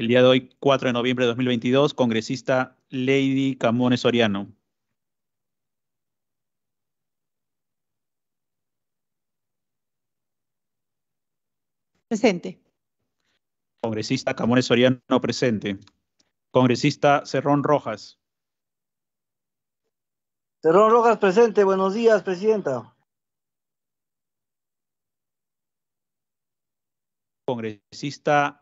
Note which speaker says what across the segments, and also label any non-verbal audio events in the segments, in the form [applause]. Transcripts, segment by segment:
Speaker 1: El día de hoy, 4 de noviembre de 2022, congresista Lady Camones Soriano. Presente. Congresista Camones Soriano, presente. Congresista Cerrón Rojas.
Speaker 2: Cerrón Rojas, presente. Buenos días, presidenta.
Speaker 1: Congresista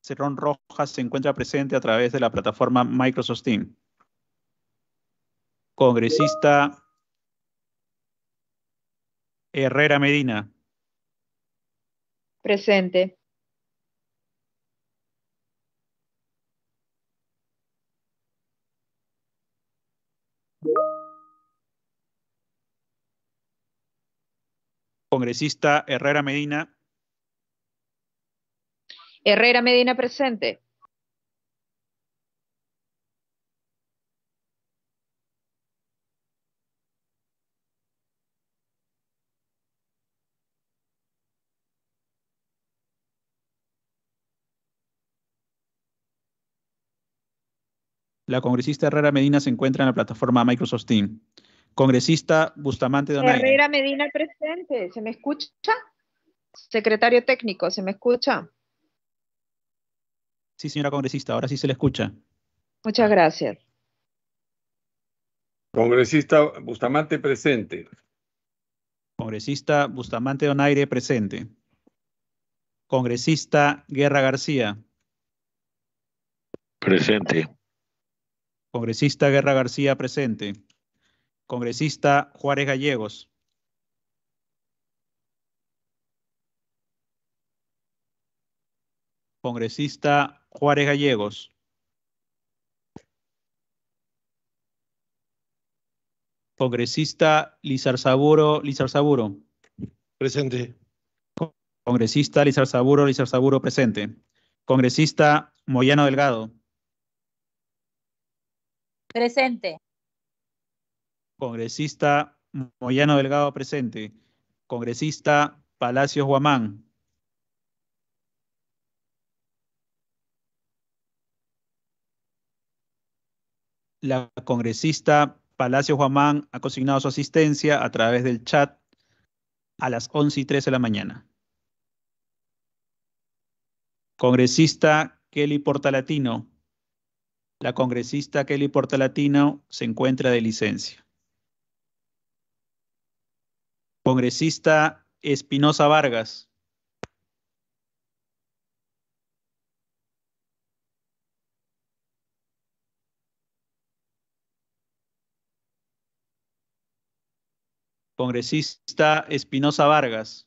Speaker 1: Cerrón Rojas se encuentra presente a través de la plataforma Microsoft Team. Congresista Herrera Medina.
Speaker 3: Presente.
Speaker 1: Congresista Herrera Medina.
Speaker 4: Herrera Medina presente.
Speaker 1: La congresista Herrera Medina se encuentra en la plataforma Microsoft Team. Congresista Bustamante Donaire.
Speaker 4: Herrera Medina presente, ¿se me escucha? Secretario técnico, ¿se me escucha?
Speaker 1: Sí, señora congresista, ahora sí se le escucha.
Speaker 4: Muchas gracias.
Speaker 1: Congresista
Speaker 5: Bustamante presente.
Speaker 1: Congresista Bustamante Donaire presente. Congresista Guerra García. Presente. Congresista Guerra García presente. Congresista Juárez Gallegos. Congresista Juárez Gallegos. Congresista Lizar Saburo. Presente. Congresista Lizar Saburo presente. Congresista Moyano Delgado.
Speaker 4: Presente.
Speaker 1: Congresista Moyano Delgado presente. Congresista Palacios Guamán. La congresista Palacio Guamán ha consignado su asistencia a través del chat a las 11 y 13 de la mañana. Congresista Kelly Portalatino. La congresista Kelly Portalatino se encuentra de licencia. Congresista Espinosa Vargas. Congresista Espinosa Vargas.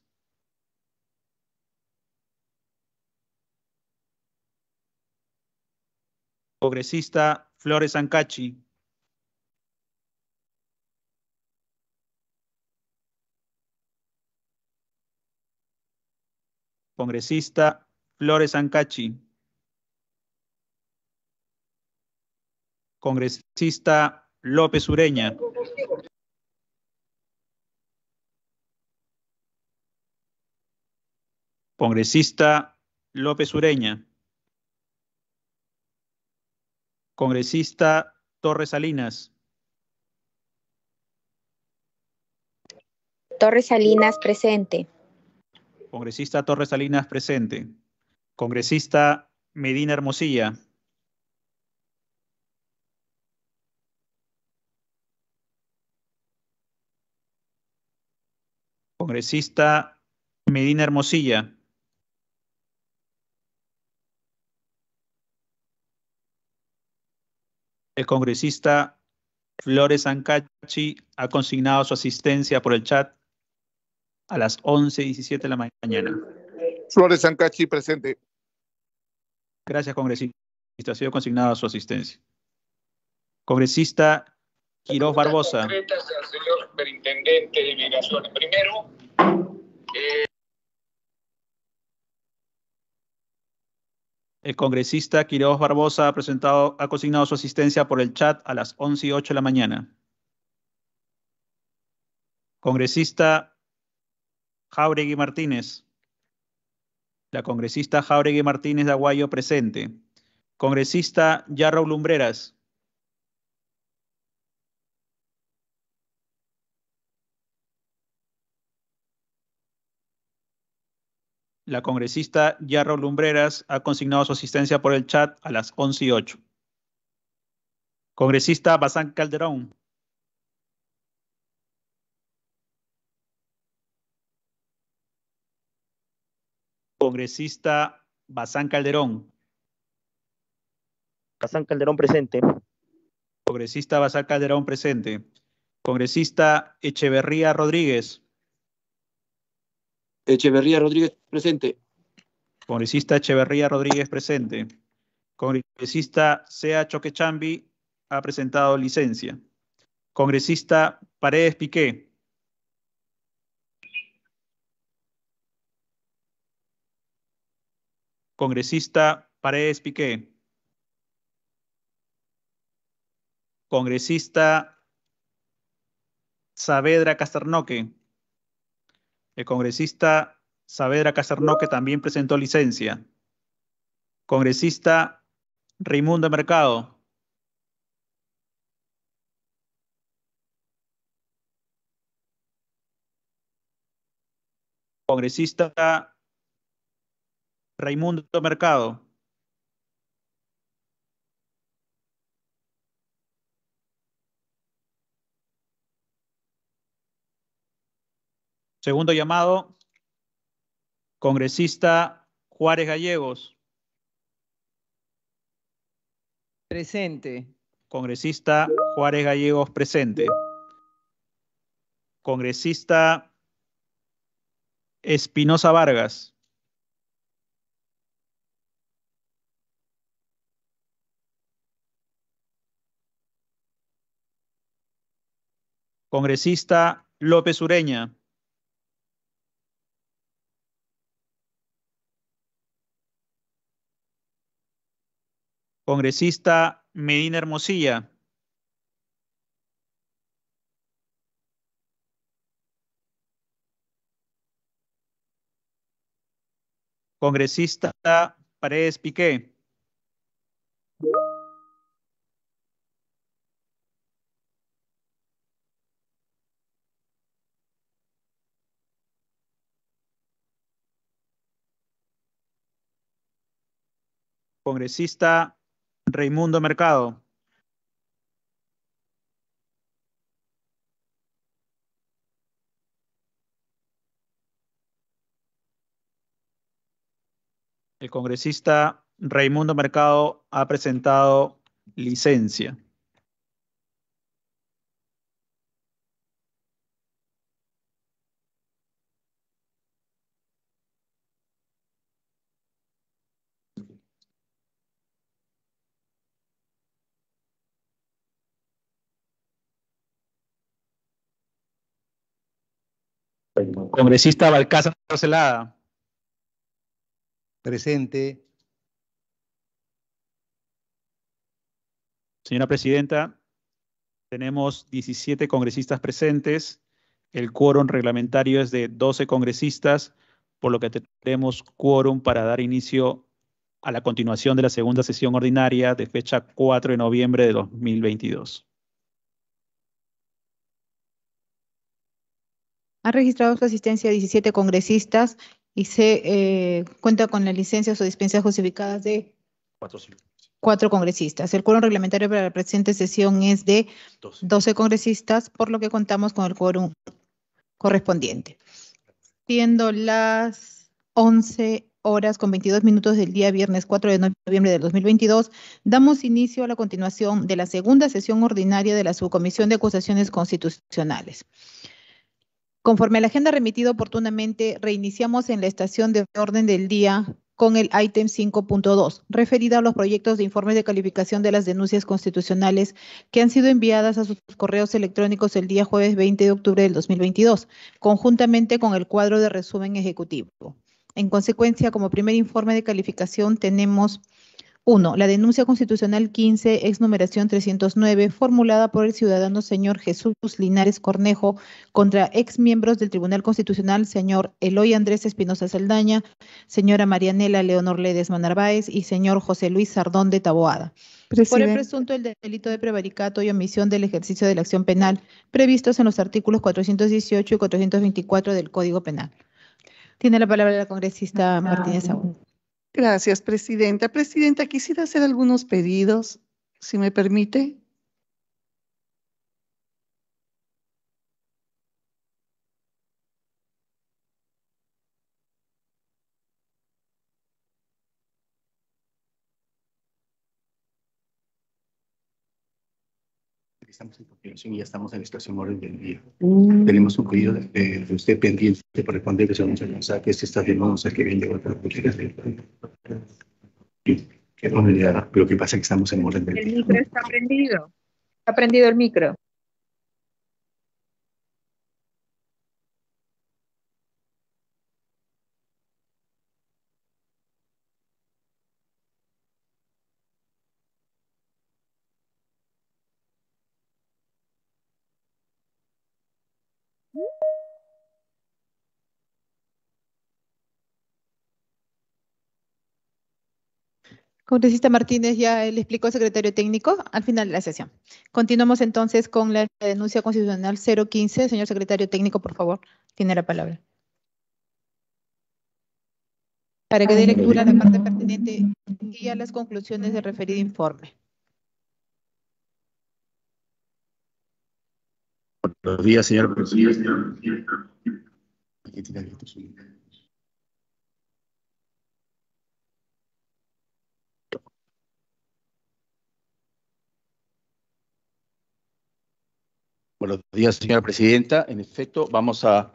Speaker 1: Congresista Flores Ancachi. Congresista Flores Ancachi. Congresista López Ureña. Congresista López Ureña. Congresista Torres Salinas.
Speaker 4: Torres Salinas presente.
Speaker 1: Congresista Torres Salinas presente. Congresista Medina Hermosilla. Congresista Medina Hermosilla. el congresista Flores Ancachi ha consignado su asistencia por el chat a las 11.17 y de la mañana. Flores Ancachi, presente. Gracias, congresista. Ha sido consignada su asistencia. Congresista Quiroz Barbosa.
Speaker 5: señor de Primero, eh,
Speaker 1: El congresista Quiroz Barbosa ha, presentado, ha consignado su asistencia por el chat a las 11 y 8 de la mañana. Congresista Jauregui Martínez. La congresista Jauregui Martínez de Aguayo presente. Congresista Yarro Lumbreras. la congresista Yarro Lumbreras ha consignado su asistencia por el chat a las 11 y 8. Congresista Bazán Calderón. Congresista Bazán Calderón. Bazán Calderón presente. Congresista Bazán Calderón presente. Congresista Echeverría Rodríguez. Echeverría Rodríguez presente. Congresista Echeverría Rodríguez presente. Congresista Sea Choquechambi ha presentado licencia. Congresista Paredes Piqué. Congresista Paredes Piqué. Congresista Saavedra Castarnoque. El congresista Saavedra que también presentó licencia. Congresista Raimundo Mercado. Congresista Raimundo Mercado. Segundo llamado, congresista Juárez Gallegos. Presente. Congresista Juárez Gallegos, presente. Congresista Espinosa Vargas. Congresista López Ureña. Congresista Medina Hermosilla. Congresista Paredes Piqué. Congresista Raimundo Mercado. El congresista Raimundo Mercado ha presentado licencia. Congresista Balcázar Celada. Presente. Señora Presidenta, tenemos 17 congresistas presentes. El quórum reglamentario es de 12 congresistas, por lo que tenemos quórum para dar inicio a la continuación de la segunda sesión ordinaria de fecha 4 de noviembre de 2022.
Speaker 3: Ha registrado su asistencia 17 congresistas y se eh, cuenta con las licencias o dispensas justificadas de cuatro, congresistas. El quórum reglamentario para la presente sesión es de 12. congresistas, por lo que contamos con el quórum correspondiente. Siendo las 11 horas con 22 minutos del día viernes 4 de noviembre de 2022, damos inicio a la continuación de la segunda sesión ordinaria de la Subcomisión de Acusaciones Constitucionales. Conforme a la agenda remitida oportunamente, reiniciamos en la estación de orden del día con el ítem 5.2, referida a los proyectos de informe de calificación de las denuncias constitucionales que han sido enviadas a sus correos electrónicos el día jueves 20 de octubre del 2022, conjuntamente con el cuadro de resumen ejecutivo. En consecuencia, como primer informe de calificación tenemos 1. La denuncia constitucional 15, ex numeración 309, formulada por el ciudadano señor Jesús Linares Cornejo contra exmiembros del Tribunal Constitucional, señor Eloy Andrés Espinosa Saldaña, señora Marianela Leonor Ledes Manarváez y señor José Luis Sardón de Taboada. Por el presunto delito de prevaricato y omisión del ejercicio de la acción penal previstos en los artículos 418 y 424 del Código Penal. Tiene la palabra la congresista Martínez Aún.
Speaker 2: Gracias, Presidenta. Presidenta, quisiera hacer algunos pedidos, si me permite.
Speaker 5: estamos en continuación y ya estamos en la situación orden del día. Mm. Tenemos un pedido de, usted pendiente por el que se vamos a sea, que es este esta sea, que viene de otra pero que pasa que estamos en orden del día.
Speaker 1: El
Speaker 4: micro está prendido. Está prendido el micro.
Speaker 3: Congresista Martínez ya le explicó al secretario técnico al final de la sesión. Continuamos entonces con la denuncia constitucional 015. Señor secretario técnico, por favor, tiene la palabra. Para que dé lectura a la parte pertinente y a las conclusiones del referido
Speaker 4: informe.
Speaker 5: Buenos días, señor presidente. Buenos días, señora presidenta. En efecto, vamos a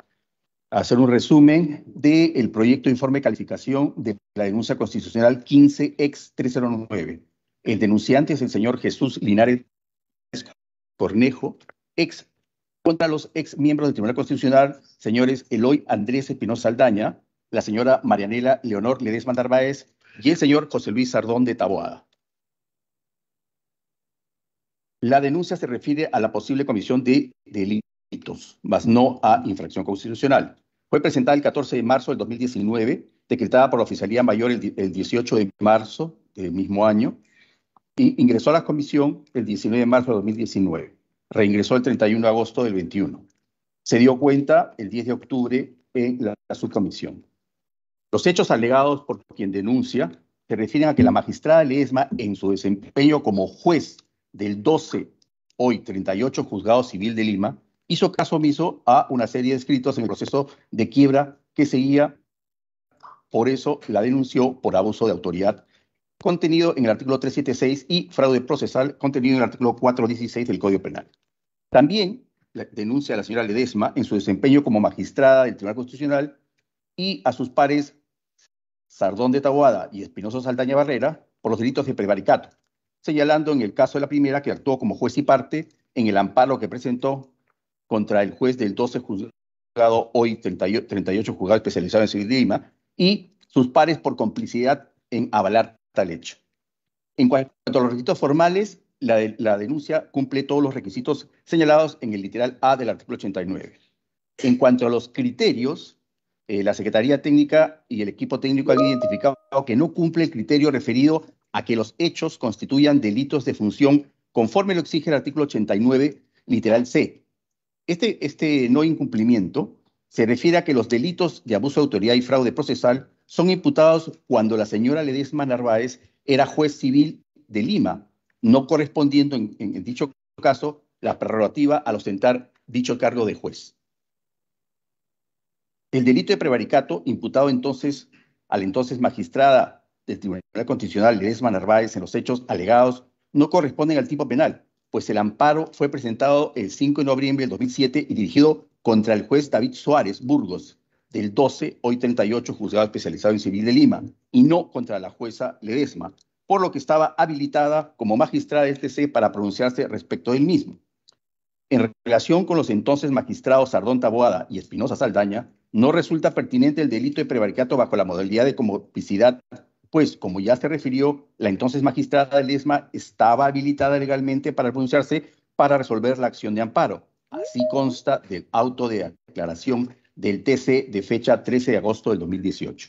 Speaker 5: hacer un resumen del proyecto de informe de calificación de la denuncia constitucional 15 x 309 El denunciante es el señor Jesús Linares Cornejo, ex contra los ex miembros del Tribunal Constitucional, señores Eloy Andrés Espinosa Aldaña, la señora Marianela Leonor Ledesma Narváez y el señor José Luis Sardón de Taboada. La denuncia se refiere a la posible comisión de delitos, más no a infracción constitucional. Fue presentada el 14 de marzo del 2019, decretada por la Oficialía Mayor el, 18 de marzo del mismo año, e ingresó a la comisión el 19 de marzo de 2019, reingresó el 31 de agosto del 21. Se dio cuenta el 10 de octubre en la, subcomisión. Los hechos alegados por quien denuncia se refieren a que la magistrada lesma en su desempeño como juez del 12, hoy 38 Juzgado Civil de Lima, hizo caso omiso a una serie de escritos en el proceso de quiebra que seguía, por eso la denunció por abuso de autoridad, contenido en el artículo 376 y fraude procesal, contenido en el artículo 416 del Código Penal. También denuncia a la señora Ledesma en su desempeño como magistrada del Tribunal Constitucional y a sus pares Sardón de Taboada y Espinoso Saldaña Barrera por los delitos de prevaricato, señalando en el caso de la primera que actuó como juez y parte en el amparo que presentó contra el juez del 12 juzgado, hoy 38, juzgado especializado en civil de Lima, y sus pares por complicidad en avalar tal hecho. En cuanto a los requisitos formales, la, denuncia cumple todos los requisitos señalados en el literal A del artículo 89. En cuanto a los criterios, eh, la Secretaría Técnica y el equipo técnico han identificado que no cumple el criterio referido a que los hechos constituyan delitos de función conforme lo exige el artículo 89, literal C. Este, este no incumplimiento se refiere a que los delitos de abuso de autoridad y fraude procesal son imputados cuando la señora Ledesma Narváez era juez civil de Lima, no correspondiendo en, dicho caso la prerrogativa al ostentar dicho cargo de juez. El delito de prevaricato imputado entonces al entonces magistrada del Tribunal Constitucional Ledesma Narváez en los hechos alegados no corresponden al tipo penal, pues el amparo fue presentado el 5 de noviembre del 2007 y dirigido contra el juez David Suárez Burgos, del 12, hoy 38, juzgado especializado en civil de Lima, y no contra la jueza Ledesma, por lo que estaba habilitada como magistrada de este C para pronunciarse respecto del mismo. En relación con los entonces magistrados Sardón Taboada y Espinosa Saldaña, no resulta pertinente el delito de prevaricato bajo la modalidad de complicidad pues como ya se refirió, la entonces magistrada del Esma estaba habilitada legalmente para pronunciarse para resolver la acción de amparo. Así consta del auto de declaración del TC de fecha 13 de agosto del 2018.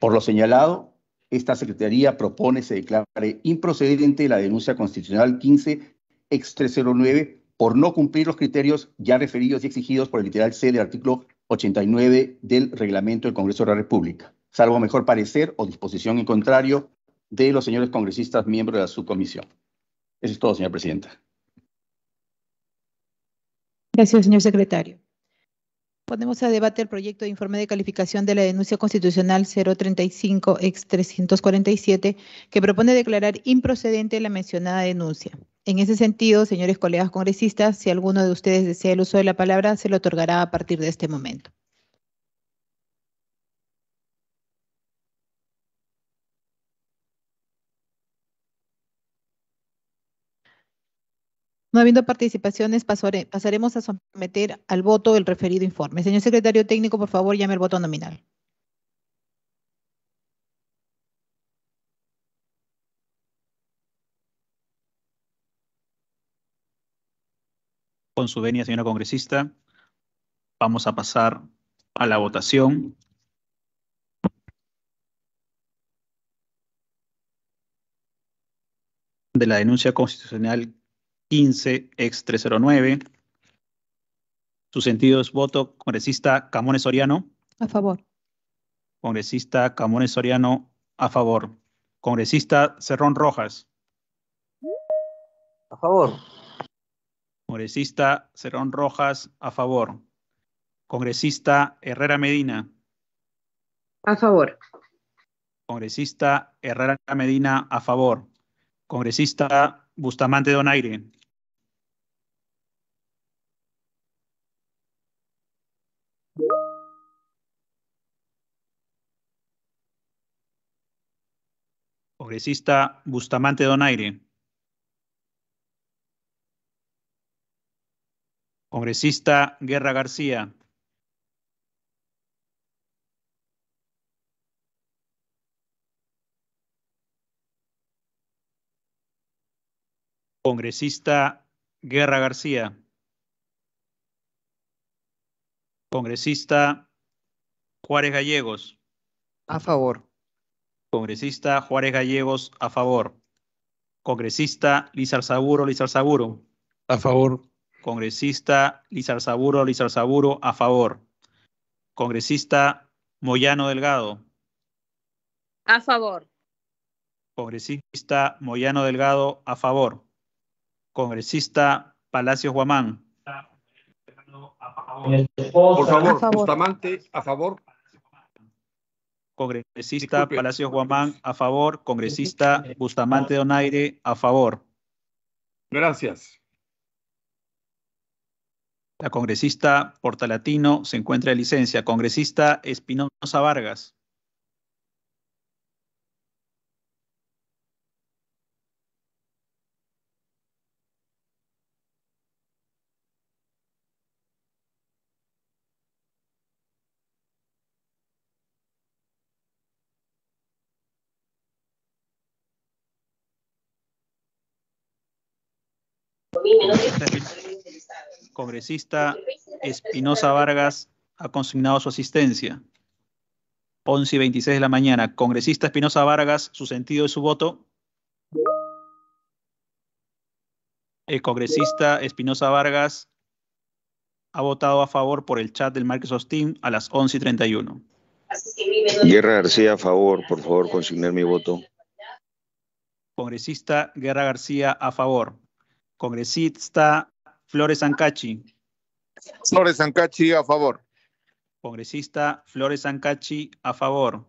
Speaker 5: Por lo señalado, esta Secretaría propone se declare improcedente la denuncia constitucional 15 ex 309 por no cumplir los criterios ya referidos y exigidos por el literal C del artículo 89 del reglamento del Congreso de la República salvo mejor parecer o disposición en contrario de los señores congresistas miembros de la subcomisión. Eso es todo, señora presidenta.
Speaker 3: Gracias, señor secretario. Ponemos a debate el proyecto de informe de calificación de la denuncia constitucional 035 ex 347 que propone declarar improcedente la mencionada denuncia. En ese sentido, señores colegas congresistas, si alguno de ustedes desea el uso de la palabra, se lo otorgará a partir de este momento. No habiendo participaciones, pasaremos a someter al voto el referido informe. Señor secretario técnico, por favor, llame el voto nominal.
Speaker 1: Con su venia, señora congresista, vamos a pasar a la votación. de la denuncia constitucional 15, ex 309. Sus sentidos, voto, congresista Camones Soriano. A favor. Congresista Camones Soriano, a favor. Congresista Cerrón Rojas. A favor. Congresista Cerrón Rojas, a favor. Congresista Herrera Medina. A favor. Congresista Herrera Medina, a favor. Congresista Bustamante Donaire. Congresista Bustamante Donaire. Congresista Guerra García. Congresista Guerra García. Congresista Juárez Gallegos. A favor. Congresista Juárez Gallegos, a favor. Congresista Lizarzaburo, Lizarzaburo. A favor. Congresista Lizarzaburo, Lizarzaburo, a favor. Congresista Moyano Delgado.
Speaker 4: A favor.
Speaker 1: Congresista Moyano Delgado, a favor. Congresista Palacios Guamán.
Speaker 5: Por favor, a favor.
Speaker 1: Bustamante, a favor. Congresista Palacios Guamán, a favor. Congresista eh, eh, Bustamante Donaire, a favor. Gracias. La congresista Portalatino se encuentra de licencia. Congresista Espinosa Vargas. congresista Espinosa Vargas ha consignado su asistencia. 11 y 26 de la mañana. Congresista Espinosa Vargas, su sentido de su voto. El congresista Espinosa Vargas ha votado a favor por el chat del Microsoft Team a las 11 y 31. Guerra García, a favor, por favor, consignar mi voto. Congresista Guerra García, a favor. Congresista Flores Ancachi. Flores Ancachi a favor. Congresista Flores Ancachi a favor.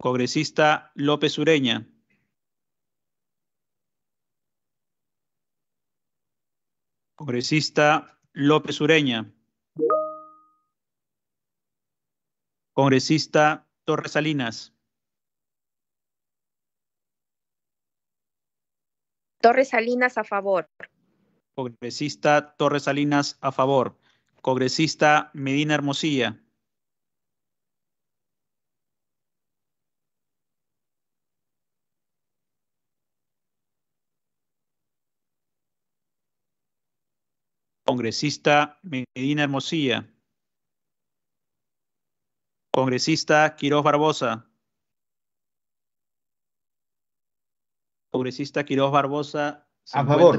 Speaker 1: Congresista López Ureña. Congresista López Ureña. Congresista Torres Salinas.
Speaker 4: Torres Salinas a favor.
Speaker 1: Congresista Torres Salinas, a favor. Congresista Medina Hermosilla. Congresista Medina Hermosilla. Congresista Quiroz Barbosa. Congresista Quiroz Barbosa a favor.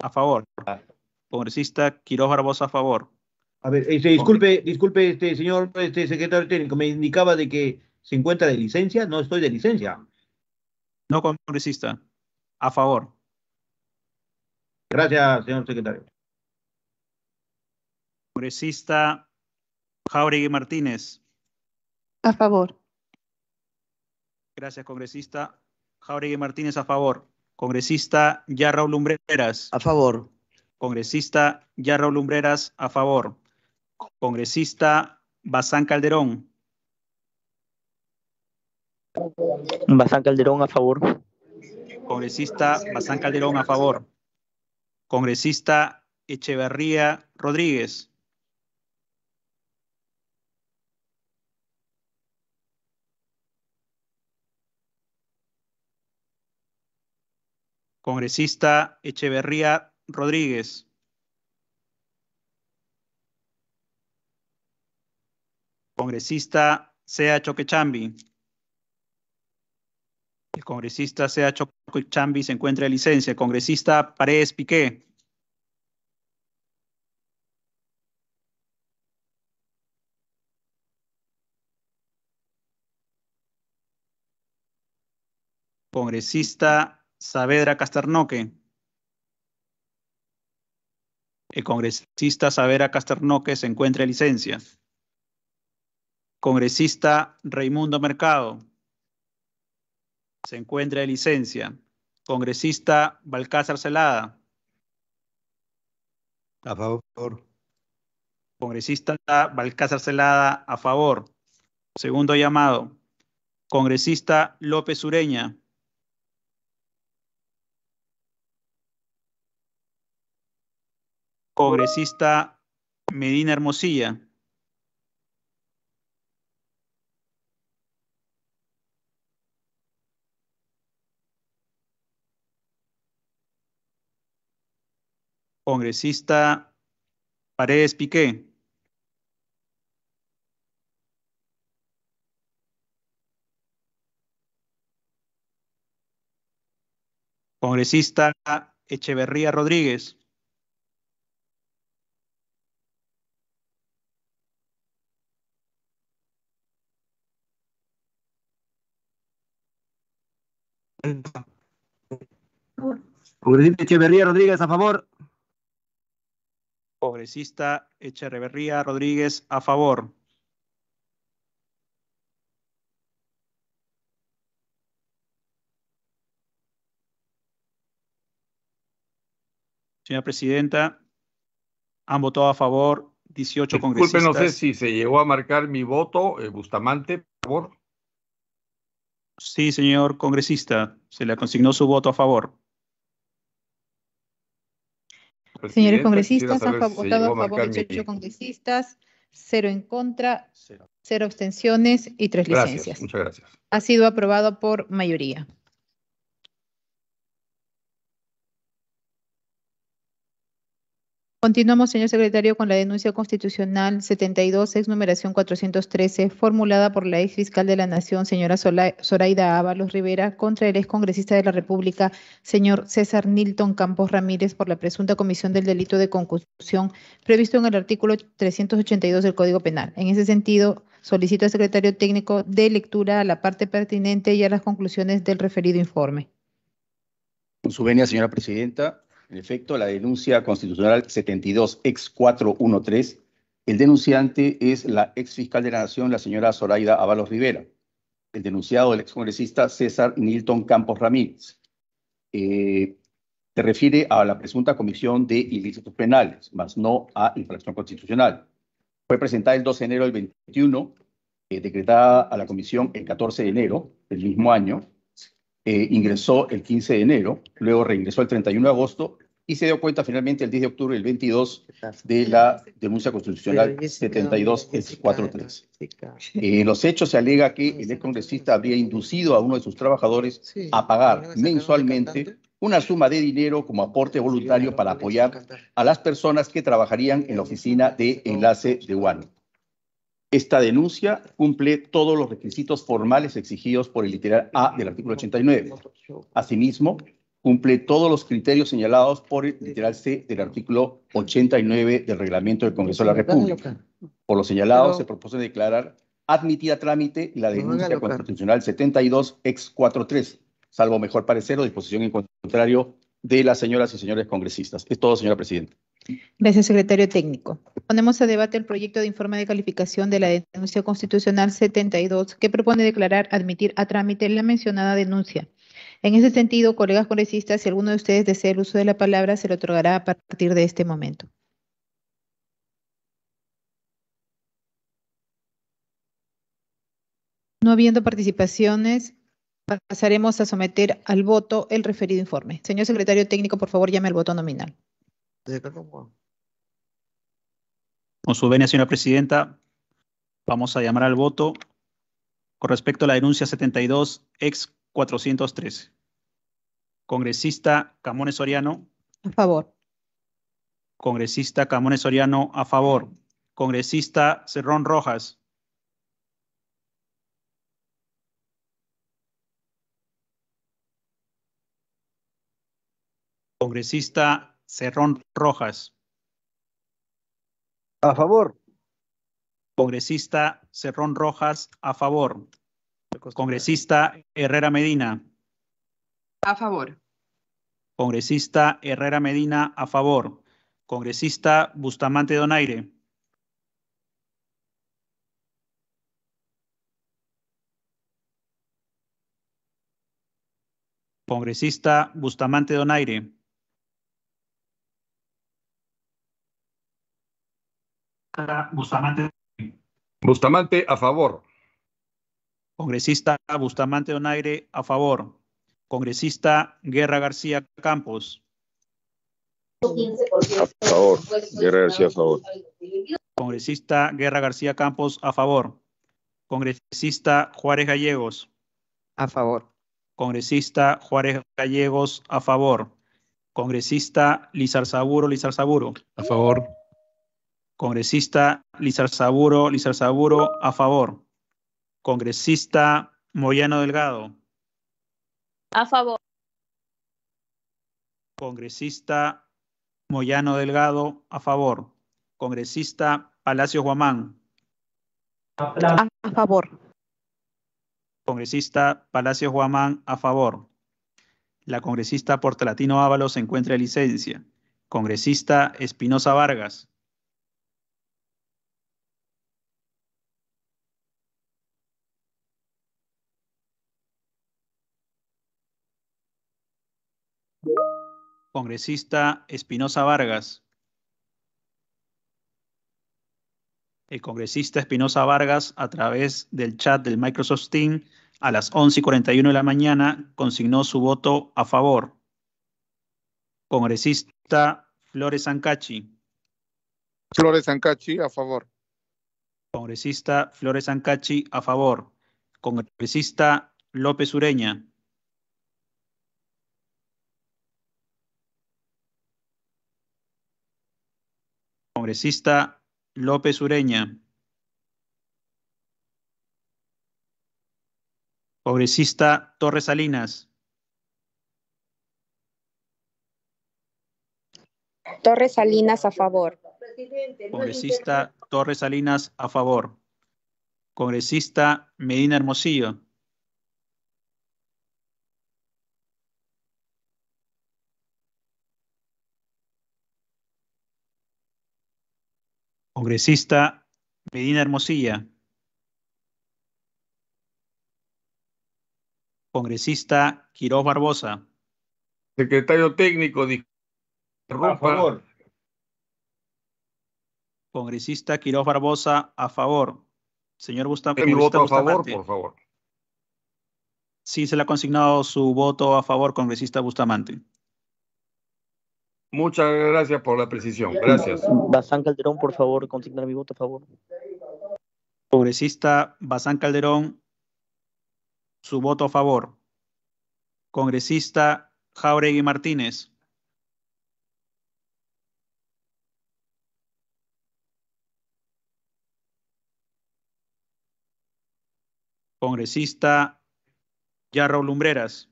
Speaker 1: A favor. Congresista Quiroz Barbosa, a favor. A ver, este, disculpe, disculpe, este señor este secretario técnico, me indicaba de que se encuentra de licencia. No estoy de licencia. No, congresista. A favor. Gracias, señor secretario. Congresista Jauregui Martínez. A favor. Gracias, congresista. Jauregui Martínez, a favor. Congresista ya Lumbreras. A favor. Congresista ya Lumbreras. A favor. Congresista Bazán Calderón. Bazán Calderón a favor. Congresista Bazán Calderón a favor. Congresista Echeverría Rodríguez. Congresista Echeverría Rodríguez. Congresista Sea Choquechambi. El congresista Sea Choquechambi se encuentra en licencia. congresista Paredes Piqué. Congresista Saavedra Casternoque. El congresista Saavedra Casternoque se encuentra de licencia. Congresista Raimundo Mercado. Se encuentra de licencia. Congresista Balcázar Celada. A favor. Congresista Balcázar Celada, a favor. Segundo llamado. Congresista López Ureña. Congresista Medina Hermosilla. Congresista Paredes Piqué. Congresista Echeverría Rodríguez.
Speaker 5: Congresista Echeverría Rodríguez, a favor.
Speaker 1: Congresista Echeverría Rodríguez, a favor. Señora Presidenta, han votado a favor 18 congresistas. Disculpe, no sé si se llegó a marcar mi voto, eh, Bustamante, por favor. Sí, señor congresista, se le consignó su voto a favor. Señores congresistas, han
Speaker 3: votado a favor 18 congresistas, cero en contra, cero abstenciones y tres licencias. Muchas gracias. Ha sido aprobado por mayoría. Continuamos, señor secretario, con la denuncia constitucional 72, ex numeración 413, formulada por la ex fiscal de la Nación, señora Zoraida Ábalos Rivera, contra el ex congresista de la República, señor César Nilton Campos Ramírez, por la presunta comisión del delito de concusión previsto en el artículo 382 del Código Penal. En ese sentido, solicito al secretario técnico de lectura a la parte pertinente y a las conclusiones del referido informe.
Speaker 5: Con su venia, señora presidenta, en efecto, la denuncia constitucional 72 ex 413, el denunciante es la ex fiscal de la Nación, la señora Zoraida Avalos Rivera. El denunciado, el excongresista César Nilton Campos Ramírez. Eh, se refiere a la presunta comisión de ilícitos penales, más no a infracción constitucional. Fue presentada el 2 de enero del 21, eh, decretada a la comisión el 14 de enero del mismo año, eh, ingresó el 15 de enero, luego reingresó el 31 de agosto y se dio cuenta finalmente el 10 de octubre el 22 de la denuncia constitucional 72-43. Eh, en los hechos se alega que el ex congresista habría inducido a uno de sus trabajadores a pagar mensualmente una suma de dinero como aporte voluntario para apoyar a las personas que trabajarían en la oficina de enlace de Guano. Esta denuncia cumple todos los requisitos formales exigidos por el literal A del artículo 89. Asimismo, cumple todos los criterios señalados por el literal C del artículo 89 del reglamento del Congreso de la República. Por lo señalado, se propone declarar admitida trámite la denuncia constitucional 72 ex 43, salvo mejor parecer o disposición en contrario de las señoras y señores congresistas. Es todo, señora presidenta.
Speaker 3: Gracias, secretario técnico. Ponemos a debate el proyecto de informe de calificación de la denuncia constitucional 72 que propone declarar admitir a trámite la mencionada denuncia. En ese sentido, colegas congresistas, si alguno de ustedes desea el uso de la palabra, se lo otorgará a partir de este momento. No habiendo participaciones, pasaremos a someter al voto el referido informe. Señor secretario técnico, por favor, llame al voto nominal.
Speaker 1: Con su venia, señora presidenta, vamos a llamar al voto con respecto a la denuncia 72 ex 413. Congresista Camones Soriano. A favor. Congresista Camones Soriano a favor. Congresista Cerrón Rojas. Congresista Cerrón Rojas. A favor. Congresista Cerrón Rojas, a favor. Congresista Herrera Medina. A favor. Congresista Herrera Medina, a favor. Congresista Bustamante Donaire. Congresista Bustamante Donaire.
Speaker 5: Bustamante. a favor.
Speaker 1: Congresista Bustamante Donaire, a favor. Congresista Guerra García Campos.
Speaker 6: A favor. Guerra a favor.
Speaker 1: Congresista Guerra García Campos, a favor. Congresista Juárez Gallegos. A favor. Congresista Juárez Gallegos, a favor. Congresista Saburo Lizar Saburo A favor. Congresista Lizar Saburo, Lizar Saburo, a favor. Congresista Moyano Delgado. A favor. Congresista Moyano Delgado, a favor. Congresista Palacio Guamán.
Speaker 3: A, favor.
Speaker 1: Congresista Palacio Guamán, a favor. La congresista Portalatino Ábalos se encuentra licencia. Congresista Espinosa Vargas. Congresista Espinosa Vargas. El congresista Espinosa Vargas, a través del chat del Microsoft Team, a las 11 y 41 de la mañana, consignó su voto a favor. Congresista Flores Ancachi. Flores Ancachi, a favor. Congresista Flores Ancachi, a favor. Congresista López Ureña. Congresista López Ureña. Congresista Torres Salinas.
Speaker 4: Torres Salinas a favor.
Speaker 1: Congresista Torres Salinas a favor. Congresista Medina Hermosillo. Congresista Medina Hermosilla. Congresista Quiroz Barbosa.
Speaker 5: Secretario técnico,
Speaker 1: favor. Congresista Quiroz Barbosa, a favor. Señor Bustamante. Mi favor, por favor. Sí, se le ha consignado su voto a favor, congresista Bustamante.
Speaker 5: Muchas gracias por la precisión. Gracias.
Speaker 1: Basán Calderón, por favor, consignar mi voto a favor. Congresista Bazán Calderón, su voto a favor. Congresista Jauregui Martínez. Congresista Yarro Lumbreras.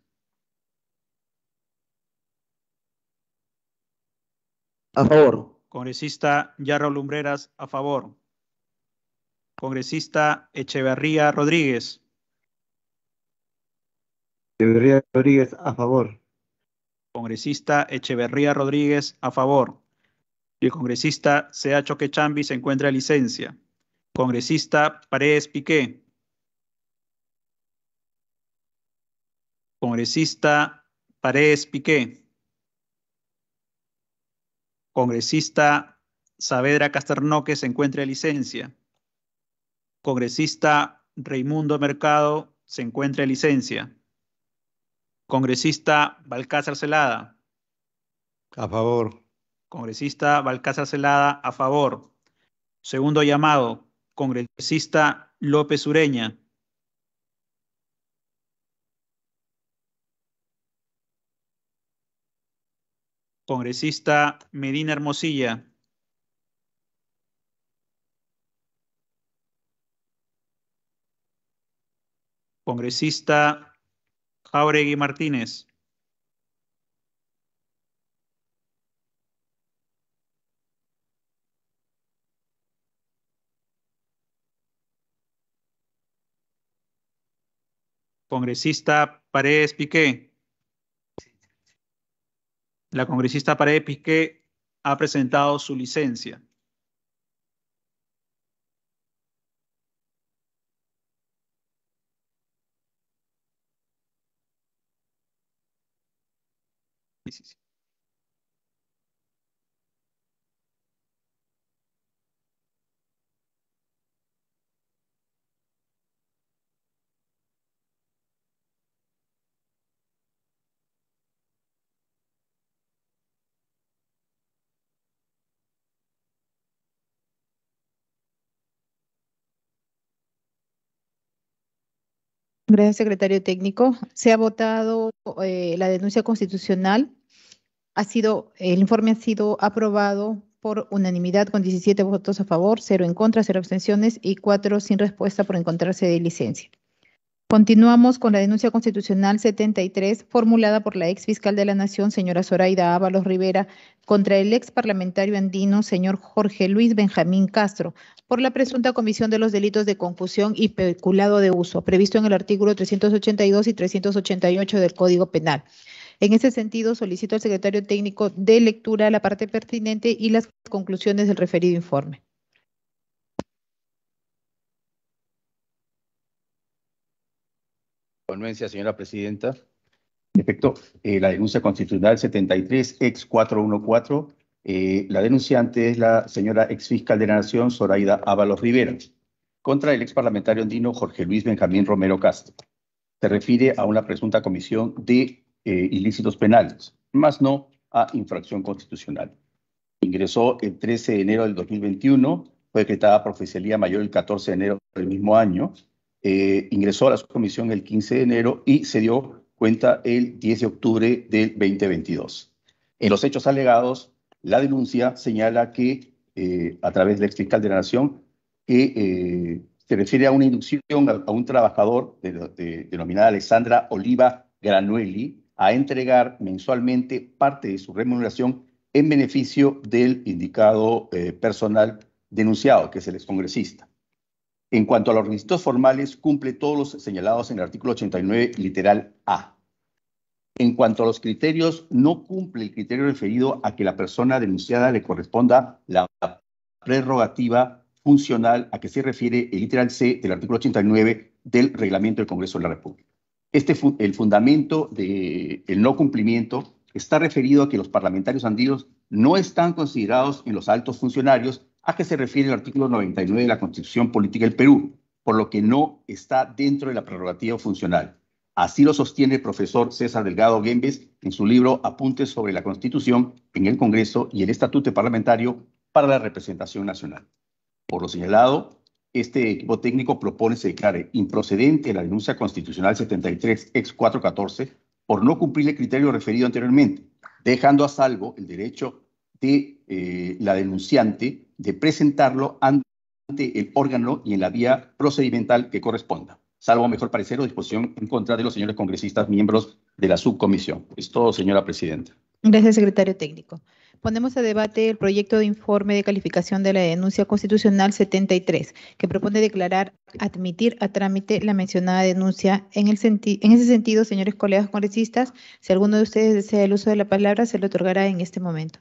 Speaker 1: A favor. Congresista Yarro Lumbreras, a favor. Congresista Echeverría Rodríguez.
Speaker 6: Echeverría Rodríguez, a favor.
Speaker 1: Congresista Echeverría Rodríguez, a favor. Y el congresista Seacho Quechambi se encuentra licencia. Congresista Paredes Piqué. Congresista Paredes Piqué. Congresista Saavedra Castarnoque se encuentra en licencia. Congresista Raimundo Mercado se encuentra en licencia. Congresista Balcázar Celada. A favor. Congresista Balcázar Celada, a favor. Segundo llamado, congresista López Ureña. Congresista Medina Hermosilla. Congresista Jauregui Martínez. Congresista Paredes Piqué la congresista Paredes Piqué ha presentado su licencia.
Speaker 6: sí.
Speaker 3: Gracias, secretario técnico. Se ha votado eh, la denuncia constitucional. Ha sido, el informe ha sido aprobado por unanimidad con 17 votos a favor, 0 en contra, 0 abstenciones y 4 sin respuesta por encontrarse de licencia. Continuamos con la denuncia constitucional 73 formulada por la ex fiscal de la Nación, señora Zoraida Ábalos Rivera, contra el ex parlamentario andino, señor Jorge Luis Benjamín Castro, por la presunta comisión de los delitos de confusión y peculado de uso, previsto en el artículo 382 y 388 del Código Penal. En ese sentido, solicito al secretario técnico de lectura la parte pertinente y las conclusiones del referido informe.
Speaker 5: señora presidenta. efecto, eh, la denuncia constitucional 73 ex 414. Eh, la denunciante es la señora ex fiscal de la Nación, Zoraida Ábalos Rivera, contra el ex parlamentario andino Jorge Luis Benjamín Romero Castro. Se refiere a una presunta comisión de eh, ilícitos penales, más no a infracción constitucional. Ingresó el 13 de enero del 2021, fue decretada por oficialía mayor el 14 de enero del mismo año eh, ingresó a la subcomisión el 15 de enero y se dio cuenta el 10 de octubre del 2022. En los hechos alegados, la denuncia señala que, eh, a través del ex fiscal de la Nación, eh, se refiere a una inducción a, un trabajador denominada Alexandra Oliva Granuelli a entregar mensualmente parte de su remuneración en beneficio del indicado personal denunciado, que es el excongresista. En cuanto a los requisitos formales, cumple todos los señalados en el artículo 89, literal A. En cuanto a los criterios, no cumple el criterio referido a que la persona denunciada le corresponda la prerrogativa funcional a que se refiere el literal C del artículo 89 del reglamento del Congreso de la República. Este el fundamento del no cumplimiento está referido a que los parlamentarios andinos no están considerados en los altos funcionarios a qué se refiere el artículo 99 de la Constitución Política del Perú, por lo que no está dentro de la prerrogativa funcional. Así lo sostiene el profesor César Delgado Gembes en su libro Apuntes sobre la Constitución en el Congreso y el Estatuto Parlamentario para la Representación Nacional. Por lo señalado, este equipo técnico propone se declare improcedente la denuncia constitucional 73 ex 414 por no cumplir el criterio referido anteriormente, dejando a salvo el derecho de eh, la denunciante de presentarlo ante el órgano y en la vía procedimental que corresponda, salvo mejor parecer o disposición en contra de los señores congresistas miembros de la subcomisión. Es todo, señora presidenta.
Speaker 3: Gracias, secretario técnico. Ponemos a debate el proyecto de informe de calificación de la denuncia constitucional 73, que propone declarar admitir a trámite la mencionada denuncia. En, en ese sentido, señores colegas congresistas, si alguno de ustedes desea el uso de la palabra, se le otorgará en este momento.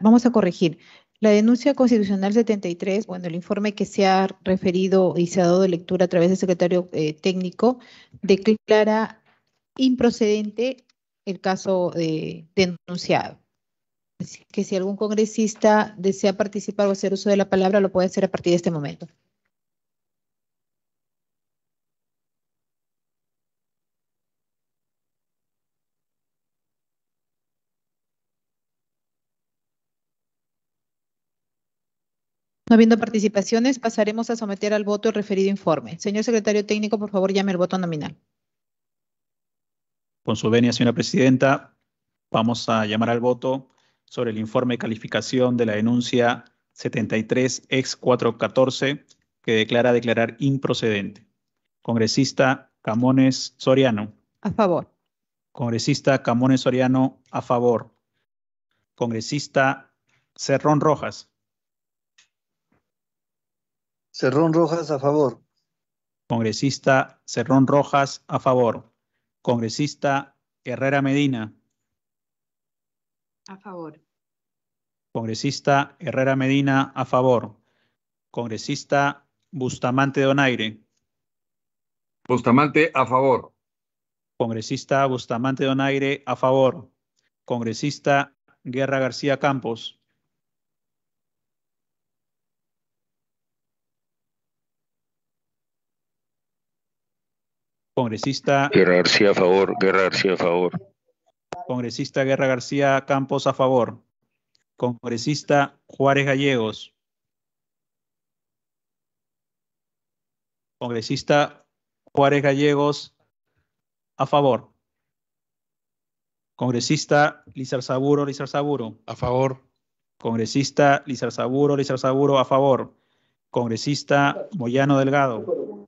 Speaker 3: vamos a corregir. La denuncia constitucional 73, bueno, el informe que se ha referido y se ha dado de lectura a través del secretario eh, técnico, declara improcedente el caso eh, denunciado. que si algún congresista desea participar o hacer uso de la palabra, lo puede hacer a partir de este momento. No habiendo participaciones, pasaremos a someter al voto el referido informe. Señor secretario técnico, por favor, llame el voto nominal.
Speaker 1: Con su venia, señora presidenta, vamos a llamar al voto sobre el informe de calificación de la denuncia 73 ex 414 que declara declarar improcedente. Congresista Camones Soriano. A favor. Congresista Camones Soriano, a favor. Congresista Cerrón Rojas. Cerrón Rojas a favor. Congresista Cerrón Rojas a favor. Congresista Herrera Medina. A favor. Congresista Herrera Medina a favor. Congresista Bustamante Donaire. Bustamante a favor. Congresista Bustamante Donaire a favor. Congresista Guerra García Campos. Congresista.
Speaker 5: Guerra García a favor. Guerra García a favor.
Speaker 1: Congresista Guerra García Campos a favor. Congresista Juárez Gallegos. Congresista Juárez Gallegos a favor. Congresista Lizar Saburo, Lizar Saburo. A favor. Congresista Lizar Saburo, Lizar Saburo, a favor. Congresista Moyano Delgado.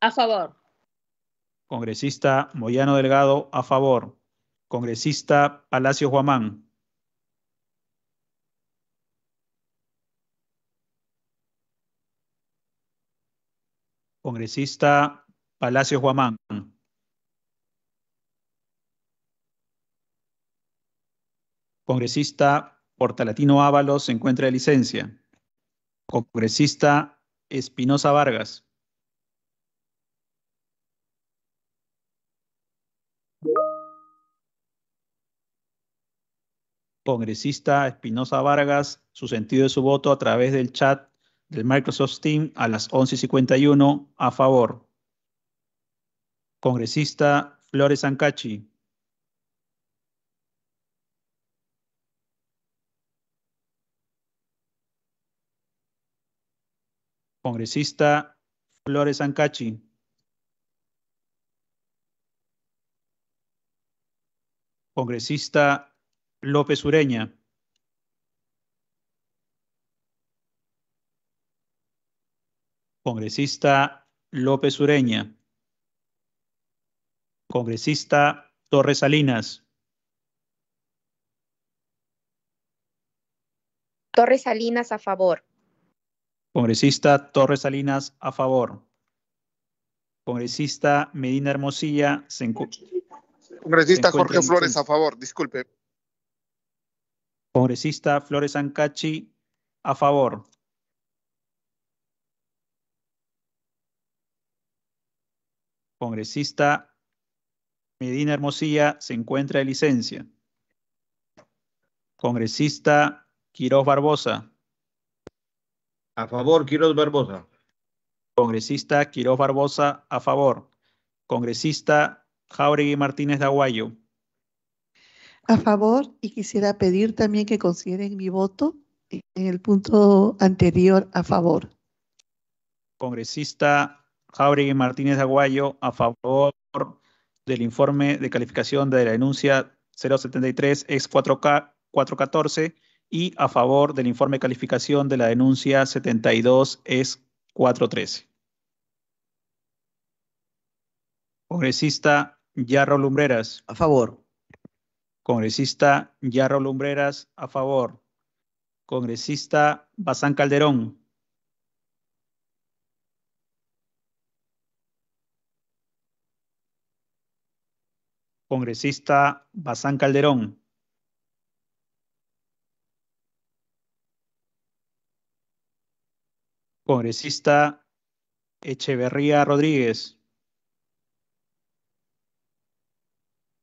Speaker 1: A favor. Congresista Moyano Delgado, a favor. Congresista Palacio Guamán. Congresista Palacio Guamán. Congresista Portalatino Ábalos se encuentra de licencia. Congresista Espinosa Vargas. congresista Espinosa Vargas su sentido de su voto a través del chat del Microsoft Team a las 11.51 a favor. Congresista Flores Ancachi. Congresista Flores Ancachi. Congresista López Ureña. Congresista López Ureña. Congresista Torres Salinas.
Speaker 4: Torres Salinas a favor.
Speaker 1: Congresista Torres Salinas a favor. Congresista Medina Hermosilla se Congresista Jorge Flores a favor, disculpe. Congresista Flores Ancachi, a favor. Congresista Medina Hermosilla se encuentra de licencia. Congresista Quiroz Barbosa. A favor, Quiroz Barbosa. Congresista Quiroz Barbosa, a favor. Congresista Jauregui Martínez de Aguayo
Speaker 2: a favor y quisiera pedir también que consideren mi voto en el punto anterior a favor.
Speaker 1: Congresista Jauregui Martínez Aguayo, a favor del informe de calificación de la denuncia 073 ex 4 414 y a favor del informe de calificación de la denuncia 72 es 413. Congresista Yarro Lumbreras. A favor. Congresista Yarro Lumbreras, a favor. Congresista Bazán Calderón. Congresista Bazán Calderón. Congresista Echeverría Rodríguez.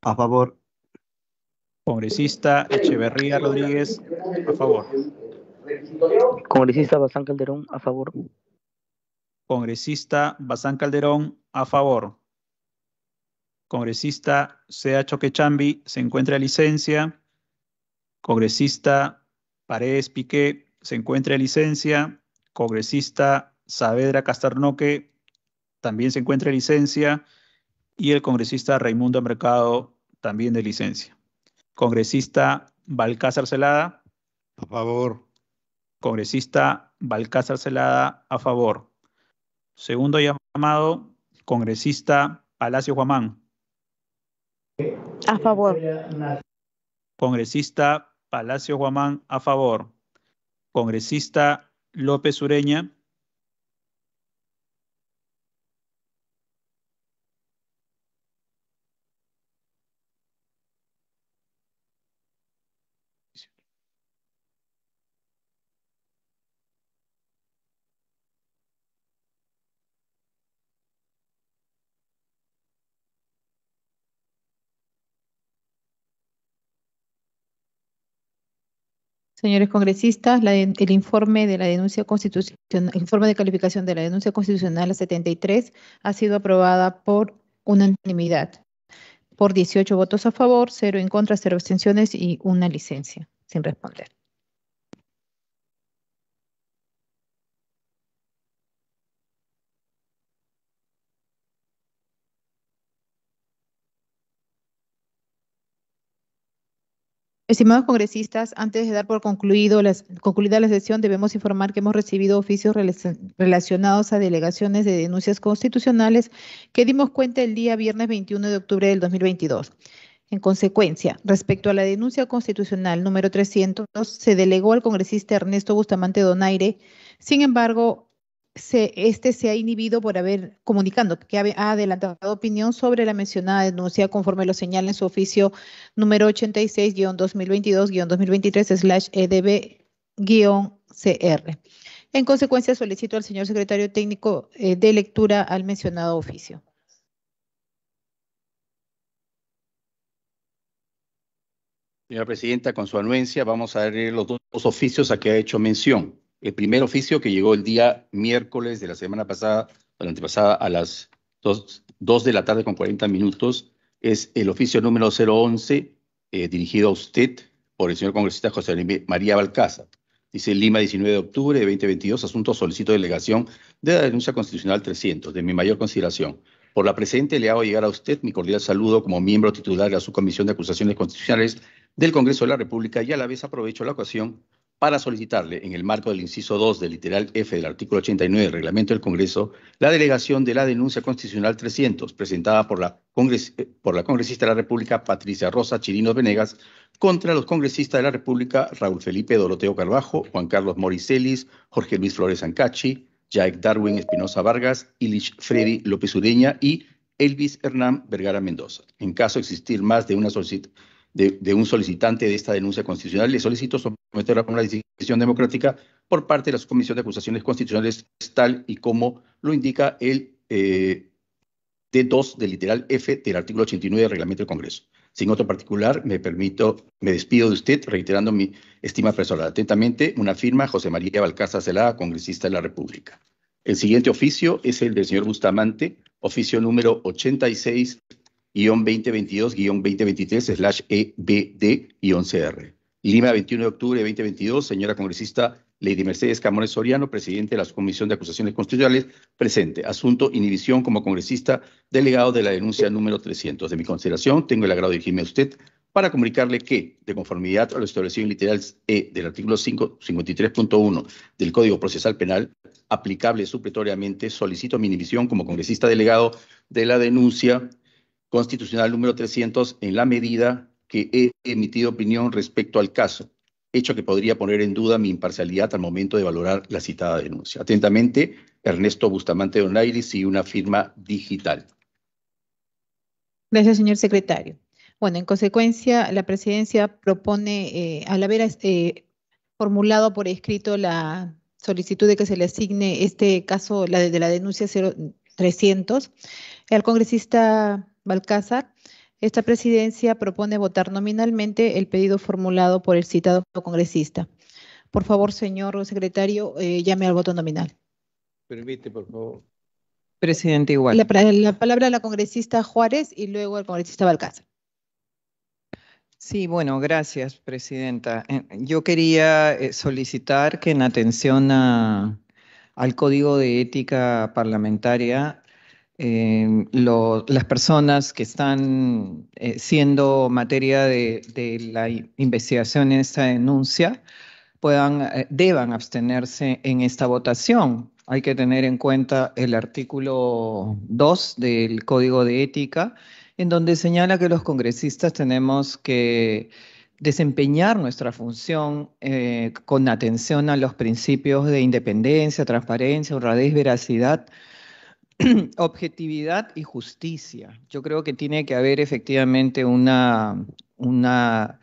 Speaker 1: A favor. Congresista Echeverría Rodríguez, a favor. Congresista Bazán Calderón, a favor. Congresista Bazán Calderón, a favor. Congresista Sea Quechambi, se encuentra en licencia. Congresista Paredes Piqué, se encuentra en licencia. Congresista Saavedra Castarnoque, también se encuentra en licencia. Y el congresista Raimundo Mercado, también de licencia. Congresista Balcázar Celada. A favor. Congresista Balcázar Celada, a favor. Segundo llamado, congresista Palacio Guamán. A favor. Congresista Palacio Guamán, a favor. Congresista López Ureña.
Speaker 3: Señores congresistas, el informe de la denuncia constitucional, el informe de calificación de la denuncia constitucional 73 ha sido aprobada por unanimidad, por 18 votos a favor, 0 en contra, 0 abstenciones y una licencia
Speaker 2: sin responder.
Speaker 3: Estimados congresistas, antes de dar por concluido concluida la sesión, debemos informar que hemos recibido oficios relacionados a delegaciones de denuncias constitucionales que dimos cuenta el día viernes 21 de octubre del 2022. En consecuencia, respecto a la denuncia constitucional número 300, se delegó al congresista Ernesto Bustamante Donaire. Sin embargo, este se ha inhibido por haber comunicado que ha, adelantado opinión sobre la mencionada denuncia conforme lo señala en su oficio número 86-2022-2023-EDB-CR. E en consecuencia, solicito al señor secretario técnico eh, de lectura al mencionado oficio.
Speaker 5: Señora Presidenta, con su anuencia vamos a leer los dos oficios a que ha hecho mención. El primer oficio que llegó el día miércoles de la semana pasada, la antepasada, a las dos de la tarde con 40 minutos, es el oficio número 011, eh, dirigido a usted por el señor congresista José María Balcaza. Dice Lima, 19 de octubre de 2022, asunto solicito delegación de la denuncia constitucional 300, de mi mayor consideración. Por la presente le hago llegar a usted mi cordial saludo como miembro titular de la Subcomisión de Acusaciones Constitucionales del Congreso de la República y a la vez aprovecho la ocasión para solicitarle, en el marco del inciso 2 del literal F del artículo 89 del reglamento del Congreso, la delegación de la denuncia constitucional 300 presentada eh, por la, congresista de la República Patricia Rosa Chirinos Venegas contra los congresistas de la República Raúl Felipe Doroteo Carvajo, Juan Carlos Moricelis, Jorge Luis Flores Ancachi, Jack Darwin Espinosa Vargas, Ilich Freddy López Ureña y Elvis Hernán Vergara Mendoza. En caso de existir más de una solicitud de, un solicitante de esta denuncia constitucional, le solicito someter a una decisión democrática por parte de la Comisión de Acusaciones Constitucionales, tal y como lo indica el eh, D2 del literal F del artículo 89 del reglamento del Congreso. Sin otro particular, me permito, me despido de usted reiterando mi estima personal. Atentamente, una firma, José María Valcázar Celada, congresista de la República. El siguiente oficio es el del señor Bustamante, oficio número 86 2022-2023-EBD-CR. E Lima, 21 de octubre de 2022, señora congresista Lady Mercedes Camones Soriano, presidente de la Comisión de Acusaciones Constitucionales, presente. Asunto inhibición como congresista delegado de la denuncia número 300. De mi consideración, tengo el agrado de dirigirme a usted para comunicarle que, de conformidad a lo establecido en literal E del artículo 553.1 del Código Procesal Penal, aplicable supletoriamente, solicito mi inhibición como congresista delegado de la denuncia constitucional número 300 en la medida que he emitido opinión respecto al caso, hecho que podría poner en duda mi imparcialidad al momento de valorar la citada denuncia. Atentamente, Ernesto Bustamante Donairis y una firma digital.
Speaker 3: Gracias, señor secretario. Bueno, en consecuencia, la presidencia propone, eh, al haber eh, formulado por escrito la solicitud de que se le asigne este caso, la de, la denuncia 0300, al congresista Balcázar, esta presidencia propone votar nominalmente el pedido formulado por el citado congresista. Por favor, señor secretario, eh, llame al voto nominal.
Speaker 5: Permite, por favor.
Speaker 6: Presidente igual. La, palabra a la congresista Juárez y luego al congresista Balcázar. Sí, bueno, gracias, Presidenta. Eh, yo quería eh, solicitar que en atención al Código de Ética Parlamentaria Em, las personas que están eh, siendo materia de, la investigación en esta denuncia puedan, eh, deban abstenerse en esta votación. Hay que tener en cuenta el artículo 2 del Código de Ética, en donde señala que los congresistas tenemos que desempeñar nuestra función eh, con atención a los principios de independencia, transparencia, honradez, veracidad, [clears throat] objetividad y justicia. Yo creo que tiene que haber efectivamente una, una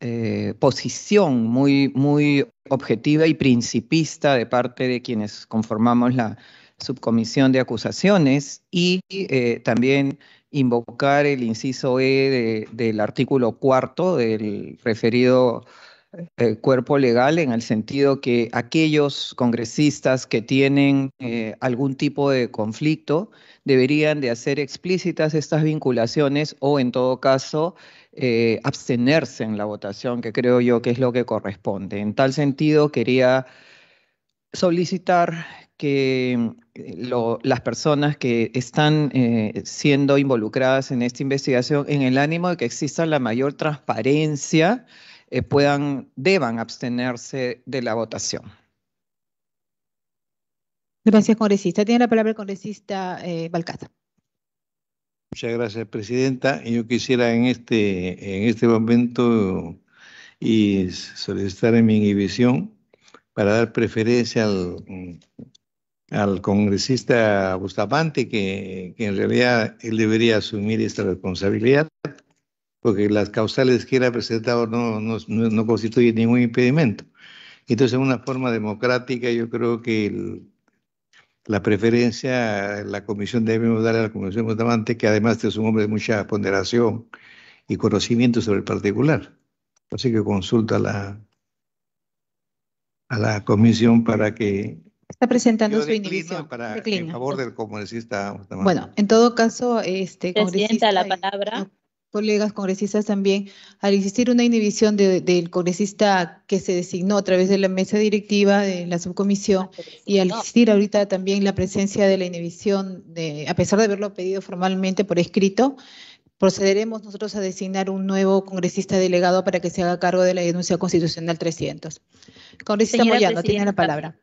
Speaker 6: eh, posición muy, muy objetiva y principista de parte de quienes conformamos la subcomisión de acusaciones y eh, también invocar el inciso E del artículo cuarto del referido eh, cuerpo legal en el sentido que aquellos congresistas que tienen eh, algún tipo de conflicto deberían de hacer explícitas estas vinculaciones o en todo caso eh, abstenerse en la votación, que creo yo que es lo que corresponde. En tal sentido, quería solicitar que las personas que están siendo involucradas en esta investigación, en el ánimo de que exista la mayor transparencia eh, puedan, deban abstenerse de la votación.
Speaker 3: Gracias, congresista. Tiene la palabra el congresista eh, Muchas
Speaker 6: gracias, presidenta. Yo quisiera en este, en este momento solicitar en mi inhibición para dar preferencia al, congresista Bustamante, que, que en realidad él debería asumir esta responsabilidad porque las causales que él ha presentado no, no, constituyen
Speaker 5: ningún impedimento. Entonces, en una forma democrática, yo creo que la preferencia, la comisión debemos darle a la comisión de votante, que además es un hombre de mucha ponderación y conocimiento sobre el particular. Así que consulta a la,
Speaker 6: a la comisión para que
Speaker 3: Está presentando su
Speaker 6: iniciativa Para, favor del congresista. Bueno,
Speaker 3: en todo caso, este. la palabra colegas congresistas también, al existir una inhibición del congresista que se designó a través de la mesa directiva de la subcomisión ah, y al existir ahorita también la presencia de la inhibición, de, a pesar de haberlo pedido formalmente por escrito, procederemos nosotros a designar un nuevo congresista delegado para que se haga cargo de la denuncia constitucional 300. Congresista Moyano, tiene la palabra.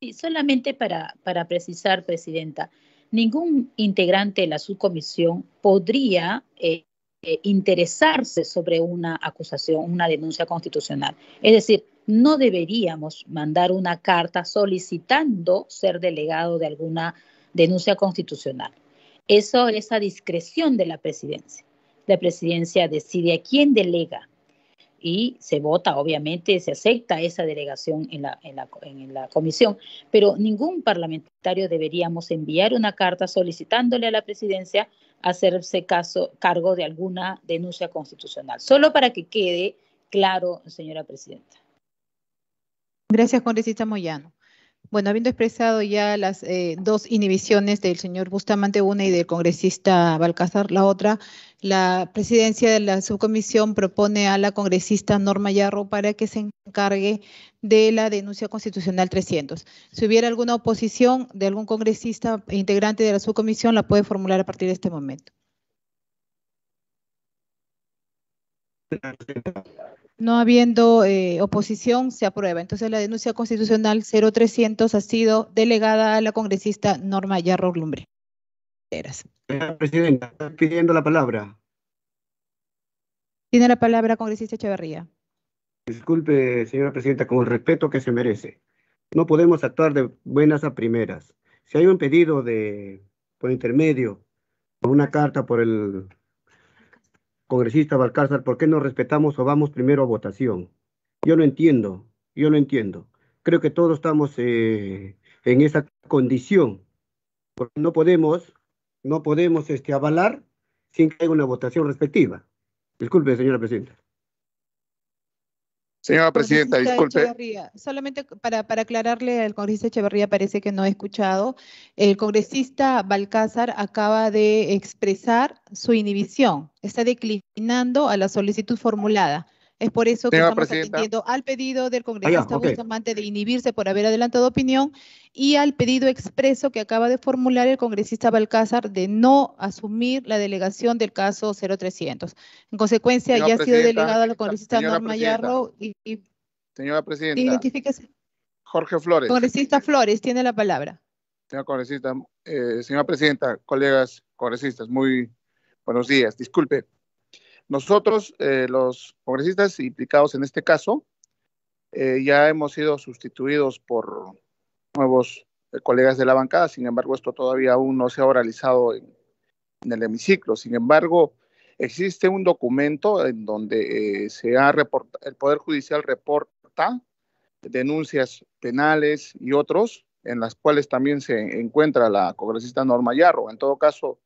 Speaker 4: Sí, solamente para, para precisar, Presidenta ningún integrante de la subcomisión podría eh, eh, interesarse sobre una acusación, una denuncia constitucional. Es decir, no deberíamos mandar una carta solicitando ser delegado de alguna denuncia constitucional. Eso es a discreción de la presidencia. La presidencia decide a quién delega y se vota, obviamente, se acepta esa delegación en la, en en la comisión, pero ningún parlamentario deberíamos enviar una carta solicitándole a la presidencia hacerse caso, cargo de alguna denuncia constitucional. Solo para que quede claro, señora presidenta.
Speaker 3: Gracias, congresista Moyano. Bueno, habiendo expresado ya las eh, dos inhibiciones del señor Bustamante, una y del congresista Balcázar, la otra, la presidencia de la subcomisión propone a la congresista Norma Yarro para que se encargue de la denuncia constitucional 300. Si hubiera alguna oposición de algún congresista e integrante de la subcomisión, la puede formular a partir de este momento no habiendo eh, oposición, se aprueba. Entonces, la denuncia constitucional 0300 ha sido delegada a la congresista Norma Yarro Lumbre. Eh,
Speaker 1: presidenta, está pidiendo la palabra.
Speaker 3: Tiene la palabra congresista Echeverría.
Speaker 1: Disculpe, señora presidenta, con el respeto que se merece. No podemos actuar de buenas a primeras.
Speaker 5: Si hay un pedido de por intermedio, por una carta, por el congresista Balcázar, ¿por qué no respetamos o vamos primero a votación? Yo no entiendo, yo no entiendo. Creo que todos estamos eh, en esa condición. no podemos, no podemos este, avalar sin que haya una votación respectiva. Disculpe, señora presidenta.
Speaker 1: Señora presidenta, disculpe.
Speaker 3: Solamente para, para, aclararle al congresista Echeverría, parece que no he escuchado. El congresista Balcázar acaba de expresar su inhibición. Está declinando a la solicitud formulada. Es por eso que estamos atendiendo al pedido del congresista Bustamante de inhibirse por haber adelantado opinión y al pedido expreso que acaba de formular el congresista Balcázar de no asumir la delegación del caso 0300. En consecuencia, ya ha sido delegada al congresista Norma Yarro y,
Speaker 1: Señora presidenta.
Speaker 3: Identifíquese.
Speaker 1: Jorge Flores. Congresista
Speaker 3: Flores tiene la palabra.
Speaker 1: Señora congresista, eh, señora presidenta, colegas congresistas, muy buenos días. Disculpe, nosotros, eh, los congresistas implicados en este caso, eh, ya hemos sido sustituidos por nuevos eh, colegas de la bancada, sin embargo, esto todavía aún no se ha oralizado en, el hemiciclo. Sin embargo,
Speaker 5: existe un documento en donde se ha el Poder Judicial reporta denuncias penales y otros, en las cuales también se encuentra la congresista Norma Yarro. En todo caso,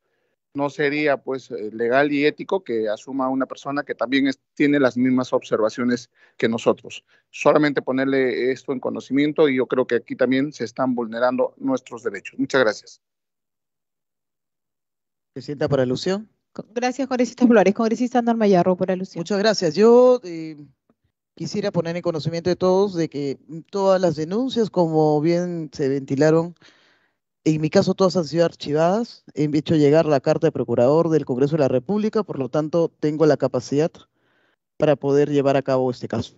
Speaker 5: no sería pues eh,
Speaker 1: legal y ético que asuma una persona que también tiene las mismas observaciones que nosotros.
Speaker 5: Solamente ponerle esto en conocimiento y yo creo que aquí también se están vulnerando nuestros derechos. Muchas gracias.
Speaker 7: Presidenta, por alusión.
Speaker 3: Gracias, congresista Flores. Congresista Norma Yarro, por alusión. Muchas gracias. Yo eh, quisiera
Speaker 7: poner en conocimiento de todos de que todas las denuncias, como bien se ventilaron, en mi caso, todas han sido archivadas. He hecho llegar la carta de procurador del Congreso de la República, por lo tanto, tengo la capacidad para poder llevar a cabo este caso.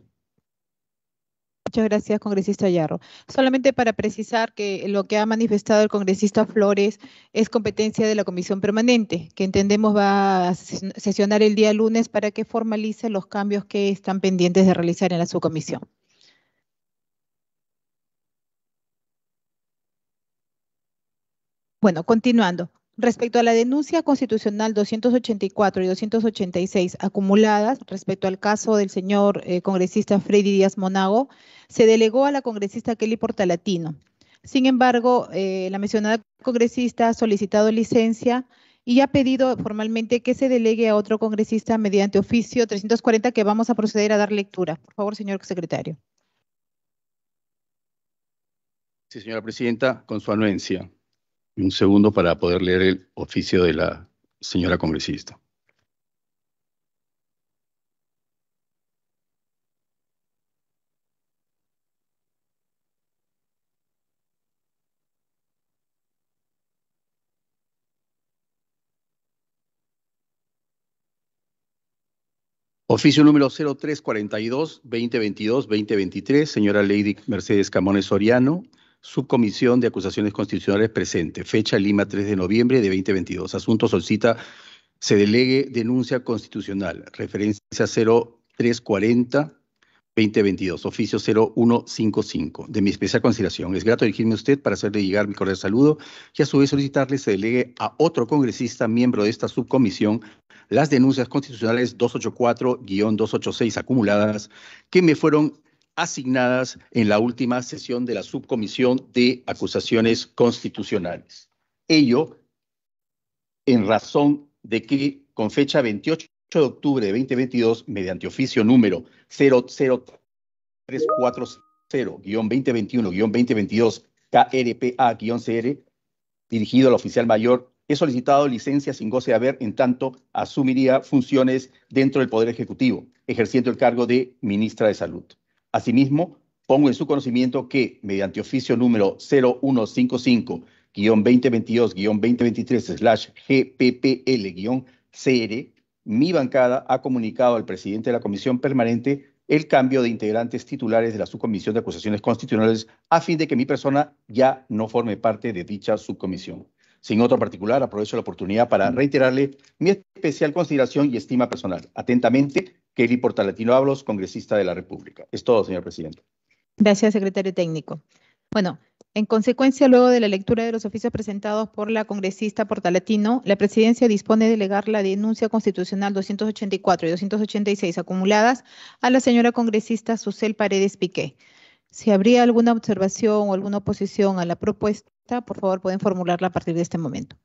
Speaker 3: Muchas gracias, congresista Yarro. Solamente para precisar que lo que ha manifestado el congresista Flores es competencia de la comisión permanente, que entendemos va a sesionar el día lunes para que formalice los cambios que están pendientes de realizar en la subcomisión. Bueno, continuando. Respecto a la denuncia constitucional 284 y 286 acumuladas respecto al caso del señor eh, congresista Freddy Díaz Monago, se delegó a la congresista Kelly Portalatino. Sin embargo, eh, la mencionada congresista ha solicitado licencia y ha pedido formalmente que se delegue a otro congresista mediante oficio 340 que vamos a proceder a dar lectura. Por favor, señor secretario.
Speaker 5: Sí, señora presidenta, con su anuencia un segundo para poder leer el oficio de la señora congresista. Oficio número 0342-2022-2023, señora Lady Mercedes Camones Soriano, Subcomisión de Acusaciones Constitucionales presente. Fecha Lima 3 de noviembre de 2022. Asunto solicita se delegue denuncia constitucional. Referencia 0340. 2022, oficio 0155. De mi especial consideración, es grato dirigirme a usted para hacerle llegar mi cordial saludo y a su vez solicitarle se delegue a otro congresista miembro de esta subcomisión las denuncias constitucionales 284-286 acumuladas que me fueron asignadas en la última sesión de la Subcomisión de Acusaciones Constitucionales. Ello en razón de que con fecha 28 de octubre de 2022, mediante oficio número 00340-2021-2022 KRPA-CR, dirigido al oficial mayor, he solicitado licencia sin goce de haber, en tanto asumiría funciones dentro del Poder Ejecutivo, ejerciendo el cargo de ministra de Salud. Asimismo, pongo en su conocimiento que, mediante oficio número 0155-2022-2023-GPPL-CR, mi bancada ha comunicado al presidente de la Comisión Permanente el cambio de integrantes titulares de la Subcomisión de Acusaciones Constitucionales a fin de que mi persona ya no forme parte de dicha subcomisión. Sin otro particular, aprovecho la oportunidad para mm. reiterarle mi especial consideración y estima personal. Atentamente, Kelly Portalatino Hablos, congresista de la República. Es todo, señor presidente.
Speaker 3: Gracias, secretario técnico. Bueno, en consecuencia, luego de la lectura de los oficios presentados por la congresista Portalatino, la presidencia dispone de delegar la denuncia constitucional 284 y 286 acumuladas a la señora congresista Susel Paredes Piqué. Si habría alguna observación o alguna oposición a la propuesta, por favor pueden formularla a partir de este momento.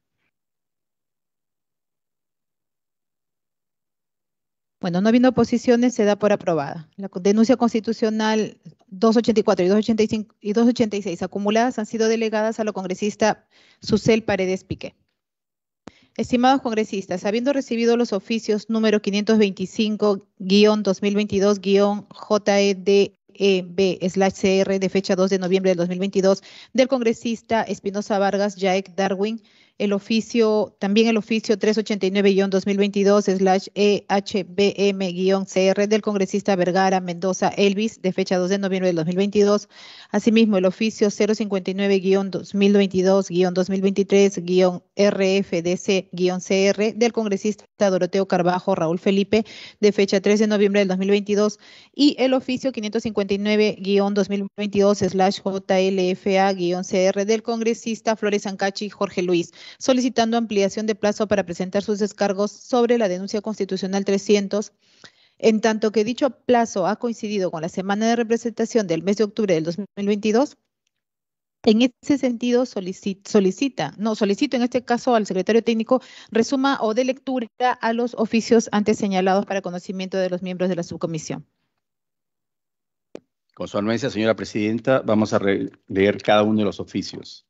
Speaker 3: Bueno, no habido oposiciones, se da por aprobada. La denuncia constitucional 284 y, 285 y 286 acumuladas han sido delegadas a la congresista Susel Paredes Piqué. Estimados congresistas, habiendo recibido los oficios número 525 2022 JEDEB cr de fecha 2 de noviembre del 2022 del congresista Espinosa Vargas Jaek Darwin el oficio, también el oficio 389-2022-EHBM-CR e del congresista Vergara Mendoza Elvis, de fecha 2 de noviembre del 2022. Asimismo, el oficio 059-2022-2023-RFDC-CR del congresista Doroteo Carbajo Raúl Felipe, de fecha 3 de noviembre del 2022. Y el oficio 559-2022-JLFA-CR del congresista Flores Ancachi Jorge Luis solicitando ampliación de plazo para presentar sus descargos sobre la denuncia constitucional 300 en tanto que dicho plazo ha coincidido con la semana de representación del mes de octubre del 2022, en ese sentido solicita, no, solicito en este caso al secretario técnico resuma o de lectura a los oficios antes señalados para conocimiento de los miembros de la subcomisión.
Speaker 5: Con su anuencia, señora presidenta, vamos a leer cada uno de los oficios.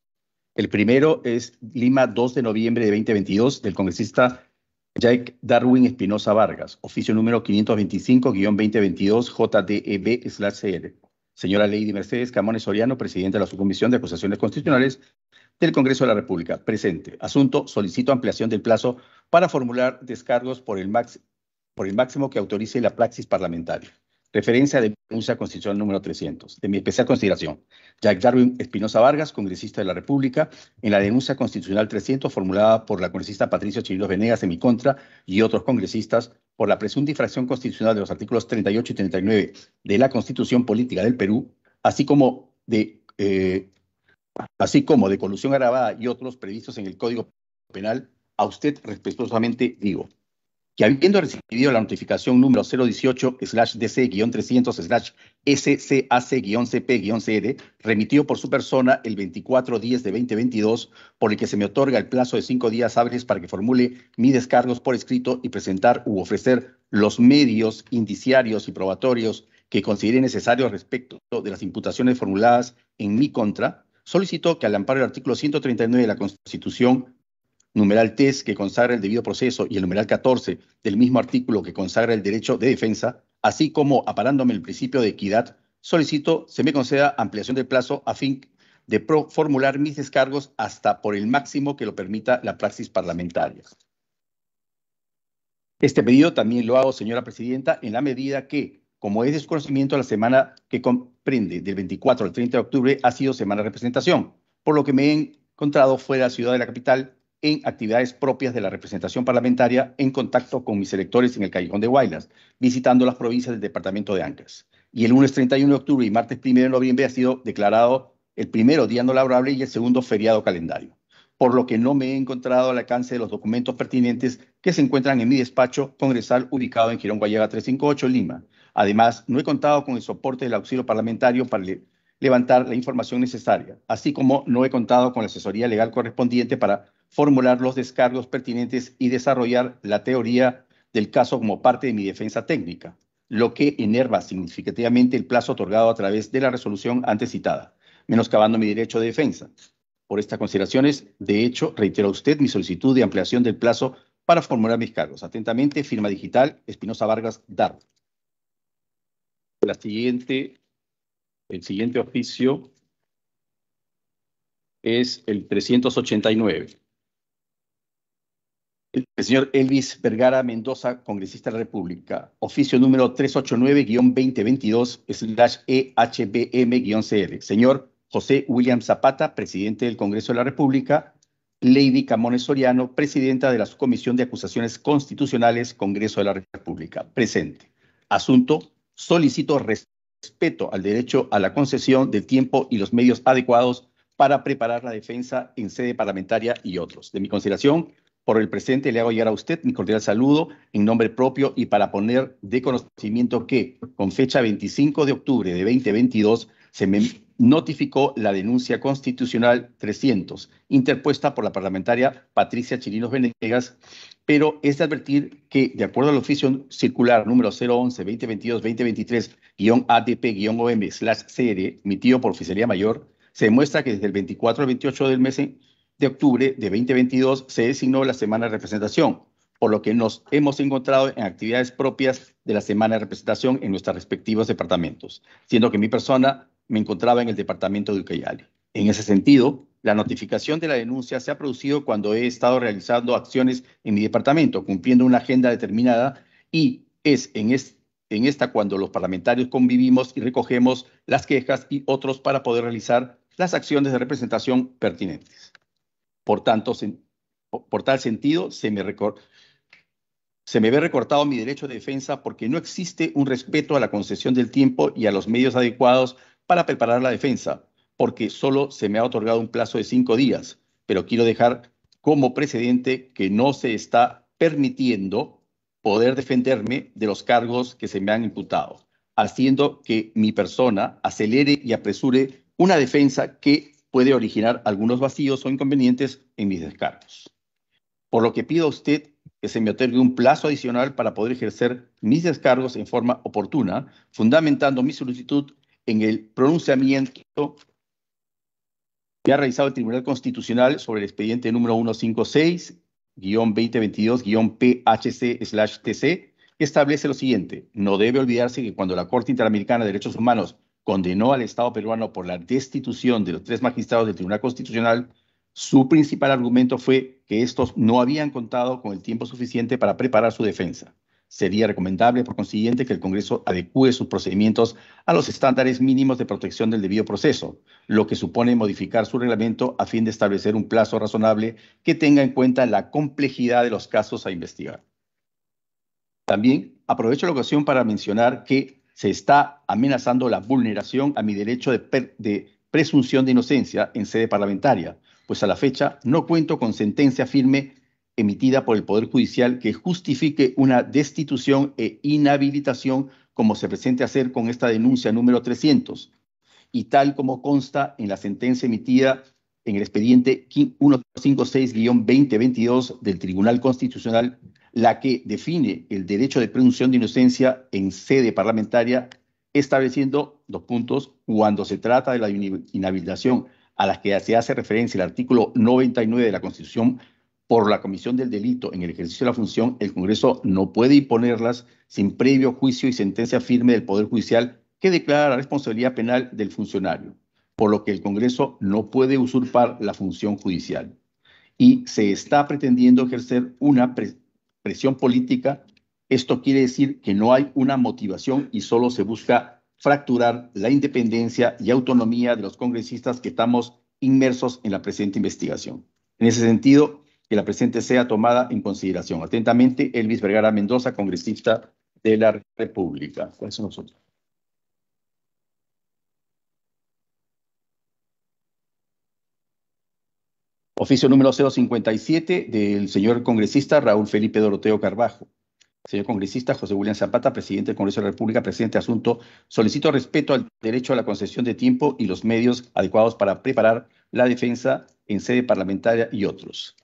Speaker 5: El primero es Lima, 2 de noviembre de 2022, del congresista Jake Darwin Espinosa Vargas, oficio número 525 2022 jdeb cl Señora Lady Mercedes Camones Soriano, presidenta de la Subcomisión de Acusaciones Constitucionales del Congreso de la República. Presente. Asunto. Solicito ampliación del plazo para formular descargos por el, por el máximo que autorice la praxis parlamentaria. Referencia de denuncia constitucional número 300. De mi especial consideración, Jack Darwin Espinosa Vargas, congresista de la República, en la denuncia constitucional 300 formulada por la congresista Patricia Chirinos Venegas en mi contra y otros congresistas por la presunta infracción constitucional de los artículos 38 y 39 de la Constitución Política del Perú, así como de, eh, así como de colusión agravada y otros previstos en el Código Penal, a usted respetuosamente digo que habiendo recibido la notificación número 018-DC-300-SCAC-CP-CD, e remitido por su persona el 24-10 de 2022, por el que se me otorga el plazo de cinco días hábiles para que formule mis descargos por escrito y presentar u ofrecer los medios indiciarios y probatorios que considere necesarios respecto de las imputaciones formuladas en mi contra, solicito que al amparo del artículo 139 de la Constitución numeral 3 que consagra el debido proceso y el numeral 14 del mismo artículo que consagra el derecho de defensa, así como aparándome el principio de equidad, solicito se me conceda ampliación del plazo a fin de formular mis descargos hasta por el máximo que lo permita la praxis parlamentaria. Este pedido también lo hago, señora presidenta, en la medida que, como es desconocimiento, la semana que comprende del 24 al 30 de octubre ha sido semana de representación, por lo que me he encontrado fuera de la ciudad de la capital en actividades propias de la representación parlamentaria en contacto con mis electores en el Callejón de Huaylas, visitando las provincias del departamento de Ancas. Y el lunes 31 de octubre y martes 1 de noviembre ha sido declarado el primero día no laborable y el segundo feriado calendario, por lo que no me he encontrado al alcance de los documentos pertinentes que se encuentran en mi despacho congresal ubicado en Girón Guayaga 358, Lima. Además, no he contado con el soporte del auxilio parlamentario para levantar la información necesaria, así como no he contado con la asesoría legal correspondiente para formular los descargos pertinentes y desarrollar la teoría del caso como parte de mi defensa técnica, lo que enerva significativamente el plazo otorgado a través de la resolución antes citada, menoscabando mi derecho de defensa. Por estas consideraciones, de hecho, reitero a usted mi solicitud de ampliación del plazo para formular mis cargos. Atentamente, firma digital, Espinosa Vargas, DAR. siguiente, el siguiente oficio es el 389. El, señor Elvis Vergara Mendoza, congresista de la República. Oficio número 389-2022-EHBM-CR. E señor José William Zapata, presidente del Congreso de la República. Lady Camones Soriano, presidenta de la Subcomisión de Acusaciones Constitucionales, Congreso de la República. Presente. Asunto. Solicito respeto al derecho a la concesión del tiempo y los medios adecuados para preparar la defensa en sede parlamentaria y otros. De mi consideración, por el presente le hago llegar a usted mi cordial saludo en nombre propio y para poner de conocimiento que con fecha 25 de octubre de 2022 se me notificó la denuncia constitucional 300 interpuesta por la parlamentaria Patricia Chirinos Venegas, pero es de advertir que de acuerdo al oficio circular número 011-2022-2023-ADP-OM-CR emitido por Oficería Mayor, se muestra que desde el 24 al 28 del mes de octubre de 2022 se designó la Semana de Representación, por lo que nos hemos encontrado en actividades propias de la Semana de Representación en nuestros respectivos departamentos, siendo que mi persona me encontraba en el departamento de Ucayali. En ese sentido, la notificación de la denuncia se ha producido cuando he estado realizando acciones en mi departamento, cumpliendo una agenda determinada y es en, es, en esta cuando los parlamentarios convivimos y recogemos las quejas y otros para poder realizar las acciones de representación pertinentes. Por, tanto, por, tal sentido, se me, se me ve recortado mi derecho de defensa porque no existe un respeto a la concesión del tiempo y a los medios adecuados para preparar la defensa, porque solo se me ha otorgado un plazo de cinco días. Pero quiero dejar como precedente que no se está permitiendo poder defenderme de los cargos que se me han imputado, haciendo que mi persona acelere y apresure una defensa que puede originar algunos vacíos o inconvenientes en mis descargos. Por lo que pido a usted que se me otorgue un plazo adicional para poder ejercer mis descargos en forma oportuna, fundamentando mi solicitud en el pronunciamiento que ha realizado el Tribunal Constitucional sobre el expediente número 156-2022-PHC-TC, que establece lo siguiente. No debe olvidarse que cuando la Corte Interamericana de Derechos Humanos condenó al Estado peruano por la destitución de los tres magistrados del Tribunal Constitucional, su principal argumento fue que estos no habían contado con el tiempo suficiente para preparar su defensa. Sería recomendable, por consiguiente, que el Congreso adecúe sus procedimientos a los estándares mínimos de protección del debido proceso, lo que supone modificar su reglamento a fin de establecer un plazo razonable que tenga en cuenta la complejidad de los casos a investigar. También aprovecho la ocasión para mencionar que se está amenazando la vulneración a mi derecho de, presunción de inocencia en sede parlamentaria, pues a la fecha no cuento con sentencia firme emitida por el Poder Judicial que justifique una destitución e inhabilitación como se presente hacer con esta denuncia número 300 y tal como consta en la sentencia emitida en el expediente 156-2022 del Tribunal Constitucional la que define el derecho de presunción de inocencia en sede parlamentaria, estableciendo dos puntos cuando se trata de la inhabilitación a la que se hace referencia el artículo 99 de la Constitución por la comisión del delito en el ejercicio de la función, el Congreso no puede imponerlas sin previo juicio y sentencia firme del Poder Judicial que declara la responsabilidad penal del funcionario, por lo que el Congreso no puede usurpar la función judicial. Y se está pretendiendo ejercer una presión política, esto quiere decir que no hay una motivación y solo se busca fracturar la independencia y autonomía de los congresistas que estamos inmersos en la presente investigación. En ese sentido, que la presente sea tomada en consideración. Atentamente, Elvis Vergara Mendoza, congresista de la República. ¿Cuáles son nosotros? Oficio número 057 del señor congresista Raúl Felipe Doroteo Carbajo. Señor congresista José William Zapata, presidente del Congreso de la República, presidente de asunto, solicito respeto al derecho a la concesión de tiempo y los medios adecuados para preparar la defensa en sede parlamentaria y otros.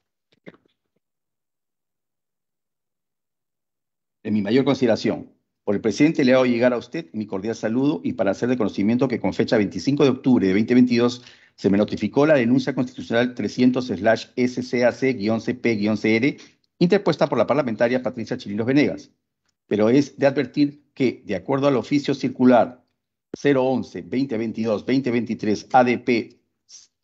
Speaker 5: En mi mayor consideración, por el presidente le hago llegar a usted mi cordial saludo y para hacerle conocimiento que con fecha 25 de octubre de 2022 se me notificó la denuncia constitucional 300-SCAC-CP-CR interpuesta por la parlamentaria Patricia Chirinos Venegas, pero es de advertir que, de acuerdo al oficio circular 011-2022-2023 ADP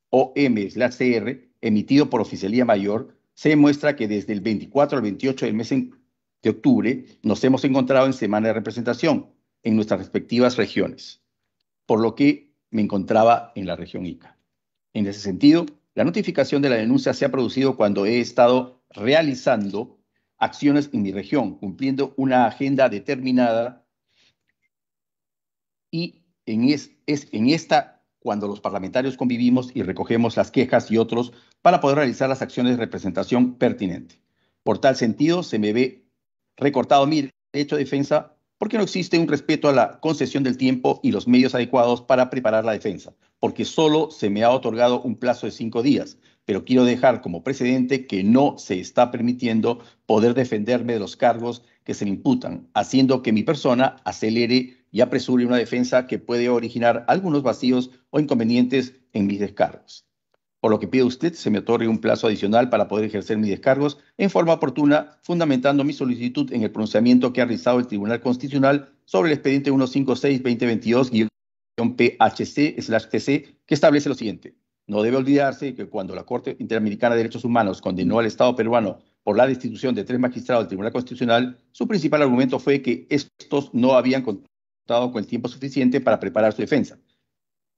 Speaker 5: OM-CR, emitido por Oficialía Mayor, se demuestra que desde el 24 al 28 del mes de octubre nos hemos encontrado en semana de representación en nuestras respectivas regiones, por lo que me encontraba en la región ICA. En ese sentido, la notificación de la denuncia se ha producido cuando he estado realizando acciones en mi región, cumpliendo una agenda determinada y en es, es en esta cuando los parlamentarios convivimos y recogemos las quejas y otros para poder realizar las acciones de representación pertinente. Por tal sentido, se me ve recortado mi derecho de defensa porque no existe un respeto a la concesión del tiempo y los medios adecuados para preparar la defensa, porque solo se me ha otorgado un plazo de cinco días, pero quiero dejar como precedente que no se está permitiendo poder defenderme de los cargos que se me imputan, haciendo que mi persona acelere y apresure una defensa que puede originar algunos vacíos o inconvenientes en mis descargos por lo que pide usted se me otorgue un plazo adicional para poder ejercer mis descargos en forma oportuna, fundamentando mi solicitud en el pronunciamiento que ha realizado el Tribunal Constitucional sobre el expediente 156-2022-PHC-TC, que establece lo siguiente. No debe olvidarse que cuando la Corte Interamericana de Derechos Humanos condenó al Estado peruano por la destitución de tres magistrados del Tribunal Constitucional, su principal argumento fue que estos no habían contado con el tiempo suficiente para preparar su defensa.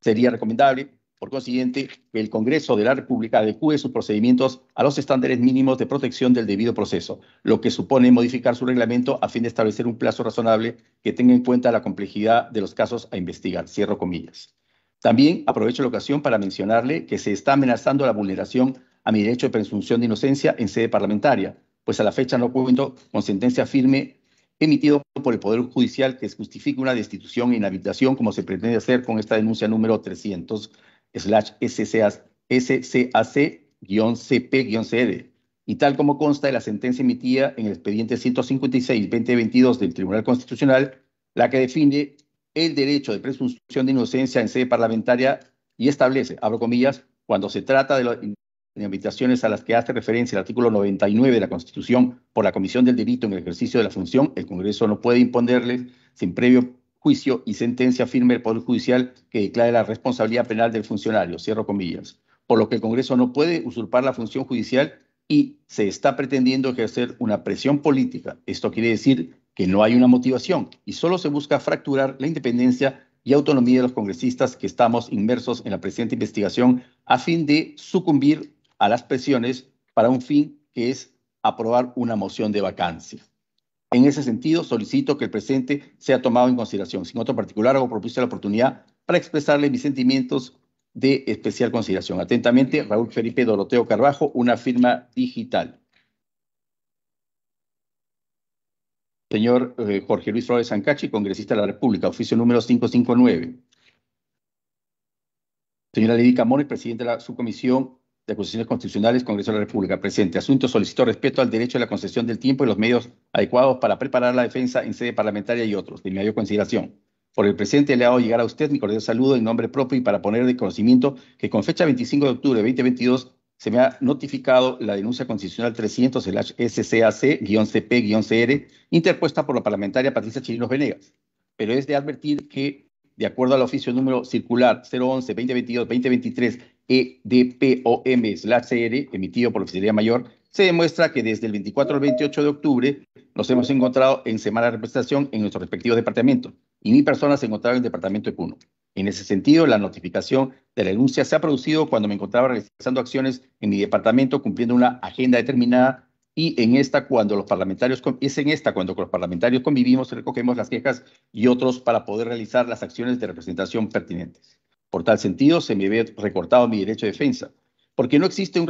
Speaker 5: Sería recomendable por consiguiente, el Congreso de la República adecue sus procedimientos a los estándares mínimos de protección del debido proceso, lo que supone modificar su reglamento a fin de establecer un plazo razonable que tenga en cuenta la complejidad de los casos a investigar. Cierro comillas. También aprovecho la ocasión para mencionarle que se está amenazando la vulneración a mi derecho de presunción de inocencia en sede parlamentaria, pues a la fecha no cuento con sentencia firme emitido por el Poder Judicial que justifique una destitución e inhabilitación como se pretende hacer con esta denuncia número 300 SCAC-CP-CD. Y tal como consta de la sentencia emitida en el expediente 156-2022 del Tribunal Constitucional, la que define el derecho de presunción de inocencia en sede parlamentaria y establece, abro comillas, cuando se trata de las invitaciones a las que hace referencia el artículo 99 de la Constitución por la comisión del delito en el ejercicio de la función, el Congreso no puede imponerle sin previo juicio y sentencia firme del Poder Judicial que declare la responsabilidad penal del funcionario, cierro comillas, por lo que el Congreso no puede usurpar la función judicial y se está pretendiendo ejercer una presión política. Esto quiere decir que no hay una motivación y solo se busca fracturar la independencia y autonomía de los congresistas que estamos inmersos en la presente investigación a fin de sucumbir a las presiones para un fin que es aprobar una moción de vacancia. En ese sentido, solicito que el presente sea tomado en consideración. Sin otro particular, hago propicio la oportunidad para expresarle mis sentimientos de especial consideración. Atentamente, Raúl Felipe Doroteo Carbajo, una firma digital. Señor eh, Jorge Luis Flores Sancachi, congresista de la República, oficio número 559. Señora Lidia camón, presidente de la subcomisión de Acusaciones Constitucionales, Congreso de la República. Presente. Asunto solicitó respeto al derecho a la concesión del tiempo y los medios adecuados para preparar la defensa en sede parlamentaria y otros. De mi mayor consideración. Por el presente le hago llegar a usted mi cordial saludo en nombre propio y para poner de conocimiento que con fecha 25 de octubre de 2022 se me ha notificado la denuncia constitucional 300-SCAC-CP-CR interpuesta por la parlamentaria Patricia Chirinos Venegas. Pero es de advertir que, de acuerdo al oficio número circular 011-2022-2023 EDPOM la CR, emitido por la Fiscalía Mayor, se demuestra que desde el 24 al 28 de octubre nos hemos encontrado en semana de representación en nuestro respectivo departamento y mi persona se encontraba en el departamento de Puno. En ese sentido, la notificación de la denuncia se ha producido cuando me encontraba realizando acciones en mi departamento cumpliendo una agenda determinada y en esta cuando los parlamentarios es en esta cuando con los parlamentarios convivimos recogemos las quejas y otros para poder realizar las acciones de representación pertinentes. Por tal sentido, se me ve recortado mi derecho de defensa, porque no existe un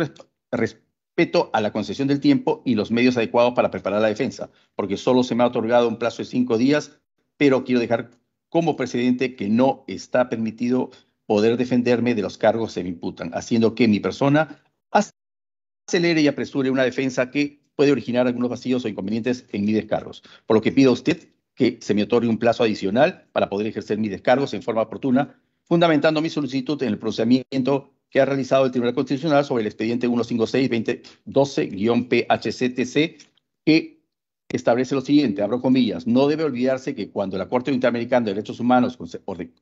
Speaker 5: respeto a la concesión del tiempo y los medios adecuados para preparar la defensa, porque solo se me ha otorgado un plazo de cinco días, pero quiero dejar como presidente que no está permitido poder defenderme de los cargos que me imputan, haciendo que mi persona acelere y apresure una defensa que puede originar algunos vacíos o inconvenientes en mis descargos, por lo que pido a usted que se me otorgue un plazo adicional para poder ejercer mis descargos en forma oportuna fundamentando mi solicitud en el procedimiento que ha realizado el Tribunal Constitucional sobre el expediente 156-2012-PHCTC, que establece lo siguiente, abro comillas, no debe olvidarse que cuando la Corte Interamericana de Derechos Humanos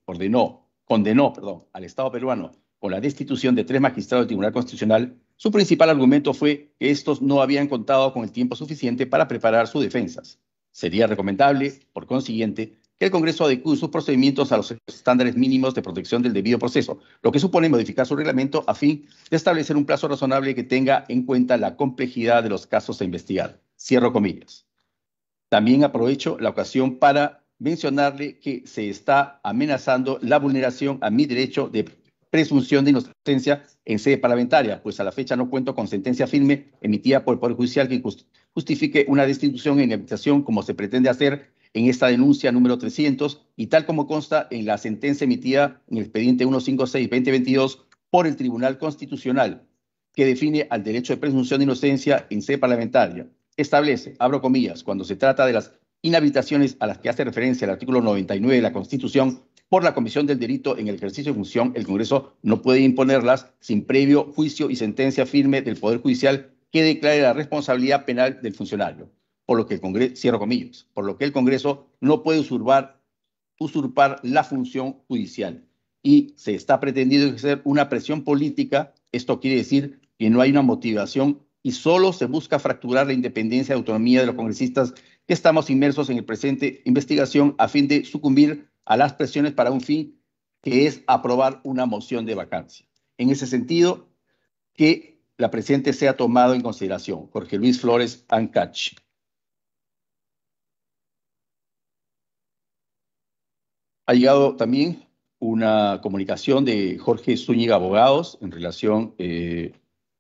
Speaker 5: ordenó, condenó perdón, al Estado peruano con la destitución de tres magistrados del Tribunal Constitucional, su principal argumento fue que estos no habían contado con el tiempo suficiente para preparar sus defensas. Sería recomendable, por consiguiente, que el Congreso adecue sus procedimientos a los estándares mínimos de protección del debido proceso, lo que supone modificar su reglamento a fin de establecer un plazo razonable que tenga en cuenta la complejidad de los casos a investigar. Cierro comillas. También aprovecho la ocasión para mencionarle que se está amenazando la vulneración a mi derecho de presunción de inocencia en sede parlamentaria, pues a la fecha no cuento con sentencia firme emitida por el Poder Judicial que justifique una destitución e inhabilitación como se pretende hacer en esta denuncia número 300 y tal como consta en la sentencia emitida en el expediente 156-2022 por el Tribunal Constitucional, que define al derecho de presunción de inocencia en sede parlamentaria. Establece, abro comillas, cuando se trata de las inhabilitaciones a las que hace referencia el artículo 99 de la Constitución por la comisión del delito en el ejercicio de función, el Congreso no puede imponerlas sin previo juicio y sentencia firme del Poder Judicial que declare la responsabilidad penal del funcionario por lo que el Congreso, cierro comillas, por lo que el Congreso no puede usurpar, usurpar la función judicial. Y se está pretendiendo ejercer una presión política, esto quiere decir que no hay una motivación y solo se busca fracturar la independencia y autonomía de los congresistas que estamos inmersos en el presente investigación a fin de sucumbir a las presiones para un fin que es aprobar una moción de vacancia. En ese sentido, que la presente sea tomado en consideración. Jorge Luis Flores ANCACHE. Ha llegado también una comunicación de Jorge Zúñiga Abogados en relación eh,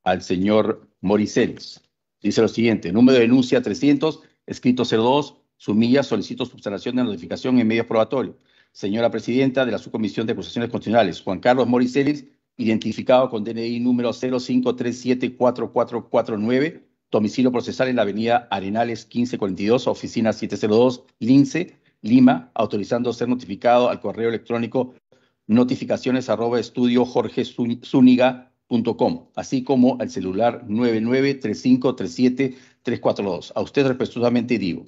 Speaker 5: al señor Moricelis. Dice lo siguiente, número de denuncia 300, escrito 02, sumilla, solicito subsanación de notificación en medio probatorio. Señora Presidenta de la Subcomisión de Acusaciones Constitucionales, Juan Carlos Moricelis, identificado con DNI número 05374449, domicilio procesal en la avenida Arenales 1542, oficina 702, Lince, Lima, autorizando ser notificado al correo electrónico notificaciones arroba estudio jorge .com, así como al celular 993537342. A usted respetuosamente digo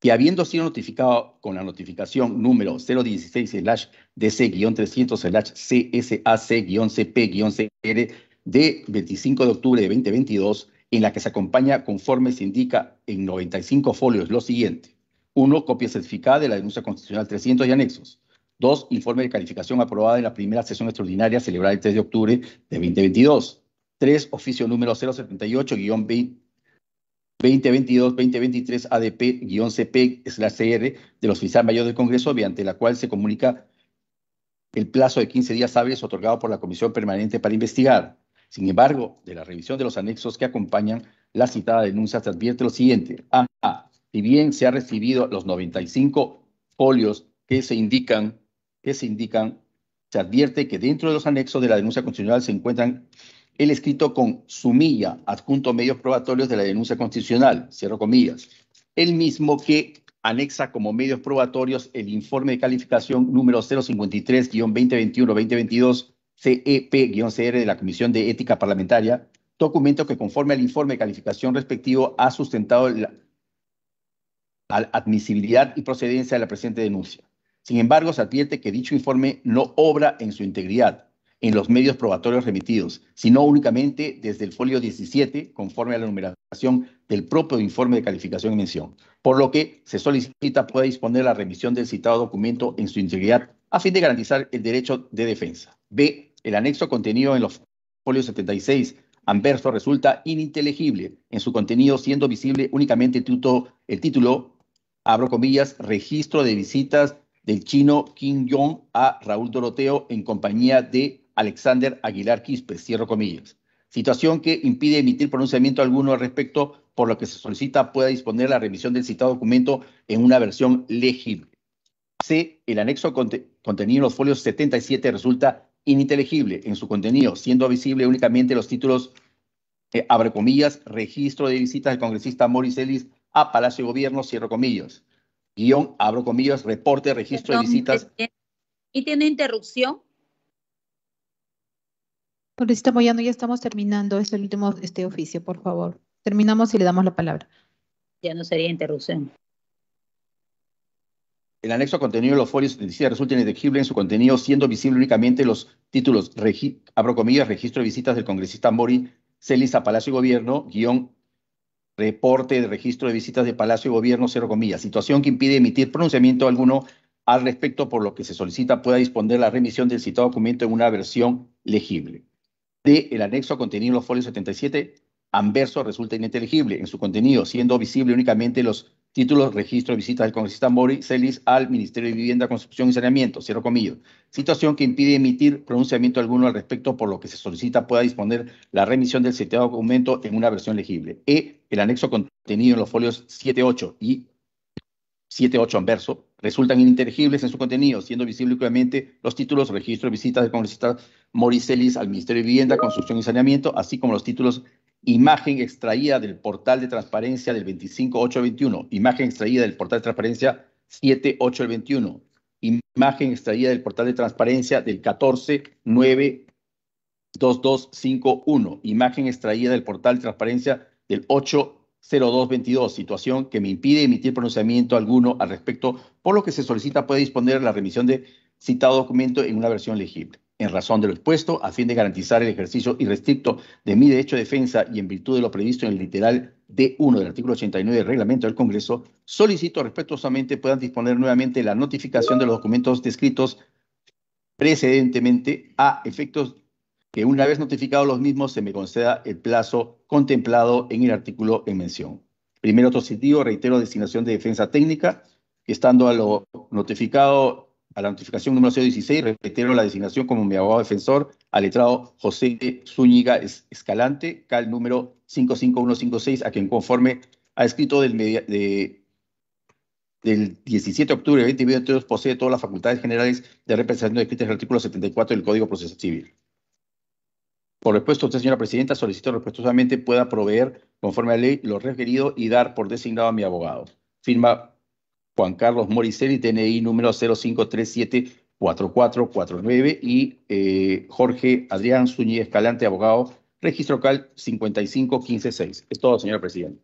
Speaker 5: que habiendo sido notificado con la notificación número 016-DC-300-CSAC-CP-CR de 25 de octubre de 2022, en la que se acompaña conforme se indica en 95 folios lo siguiente 1. Copia certificada de la denuncia constitucional 300 y anexos. 2. Informe de calificación aprobada en la primera sesión extraordinaria celebrada el 3 de octubre de 2022. 3. Oficio número 078-2022-2023 ADP-CP-CR de los oficial mayor del Congreso, mediante la cual se comunica el plazo de 15 días hábiles otorgado por la Comisión Permanente para investigar. Sin embargo, de la revisión de los anexos que acompañan la citada denuncia se advierte lo siguiente. A si bien se ha recibido los 95 folios que se indican, que se indican, se advierte que dentro de los anexos de la denuncia constitucional se encuentran el escrito con sumilla, adjunto medios probatorios de la denuncia constitucional, cierro comillas, el mismo que anexa como medios probatorios el informe de calificación número 053-2021-2022 CEP-CR e de la Comisión de Ética Parlamentaria, documento que conforme al informe de calificación respectivo ha sustentado la admisibilidad y procedencia de la presente denuncia. Sin embargo, se advierte que dicho informe no obra en su integridad en los medios probatorios remitidos, sino únicamente desde el folio 17, conforme a la numeración del propio informe de calificación y mención, por lo que se solicita pueda disponer la remisión del citado documento en su integridad a fin de garantizar el derecho de defensa. B. El anexo contenido en los folios 76 anverso resulta ininteligible en su contenido, siendo visible únicamente el título abro comillas, registro de visitas del chino Kim Jong a Raúl Doroteo en compañía de Alexander Aguilar Quispe, cierro comillas. Situación que impide emitir pronunciamiento alguno al respecto, por lo que se solicita pueda disponer la revisión del citado documento en una versión legible. C. El anexo contenido en los folios 77 resulta ininteligible en su contenido, siendo visible únicamente los títulos, eh, comillas, registro de visitas del congresista Morris Ellis a Palacio de Gobierno, cierro comillas. Guión, abro comillas, reporte, registro de visitas.
Speaker 4: ¿Y tiene
Speaker 3: interrupción? Congresista Moyano, ya estamos terminando. Es el último este oficio, por favor. Terminamos y le damos la palabra.
Speaker 4: Ya no sería interrupción.
Speaker 5: El anexo a contenido de los folios de resulta inelegible en su contenido, siendo visible únicamente los títulos, abro comillas, registro de visitas del congresista Mori Celis a Palacio y Gobierno, guión, reporte de registro de visitas de Palacio y Gobierno, cero comillas, situación que impide emitir pronunciamiento alguno al respecto, por lo que se solicita pueda disponer la remisión del citado documento en una versión legible. De El anexo contenido en los folios 77, anverso resulta ininteligible en su contenido, siendo visible únicamente los Títulos, registro de visitas del congresista Mori al Ministerio de Vivienda, Construcción y Saneamiento, cierro comillas. Situación que impide emitir pronunciamiento alguno al respecto, por lo que se solicita pueda disponer la remisión del citado documento en una versión legible. E, el anexo contenido en los folios 7.8 y 7.8 anverso verso, resultan ininteligibles en su contenido, siendo visibles claramente los títulos, registro de visitas del congresista Moricelis al Ministerio de Vivienda, Construcción y Saneamiento, así como los títulos, imagen extraída del portal de transparencia del 25821, imagen extraída del portal de transparencia 7821, imagen extraída del portal de transparencia del 14 imagen extraída del portal de transparencia del 80222, situación que me impide emitir pronunciamiento alguno al respecto, por lo que se solicita puede disponer la remisión de citado documento en una versión legible en razón de lo expuesto, a fin de garantizar el ejercicio irrestricto de mi derecho de defensa y en virtud de lo previsto en el literal D1 del artículo 89 del reglamento del Congreso, solicito respetuosamente puedan disponer nuevamente la notificación de los documentos descritos precedentemente a efectos que una vez notificados los mismos se me conceda el plazo contemplado en el artículo en mención. Primero sentido, reitero designación de defensa técnica, estando a lo notificado a la notificación número 016, reitero la designación como mi abogado defensor al letrado José Zúñiga Escalante, cal número 55156, a quien conforme ha escrito del, de, del 17 de octubre de 2022 posee todas las facultades generales de representación escritas en el artículo 74 del Código Proceso Civil. Por respuesta, usted, señora presidenta, solicito respetuosamente pueda proveer, conforme a la ley, lo requerido y dar por designado a mi abogado. Firma Juan Carlos Moriceli, TNI número 0537-4449 y eh, Jorge Adrián Zúñiga Escalante, abogado, registro CAL 55156. Es todo, señora presidenta.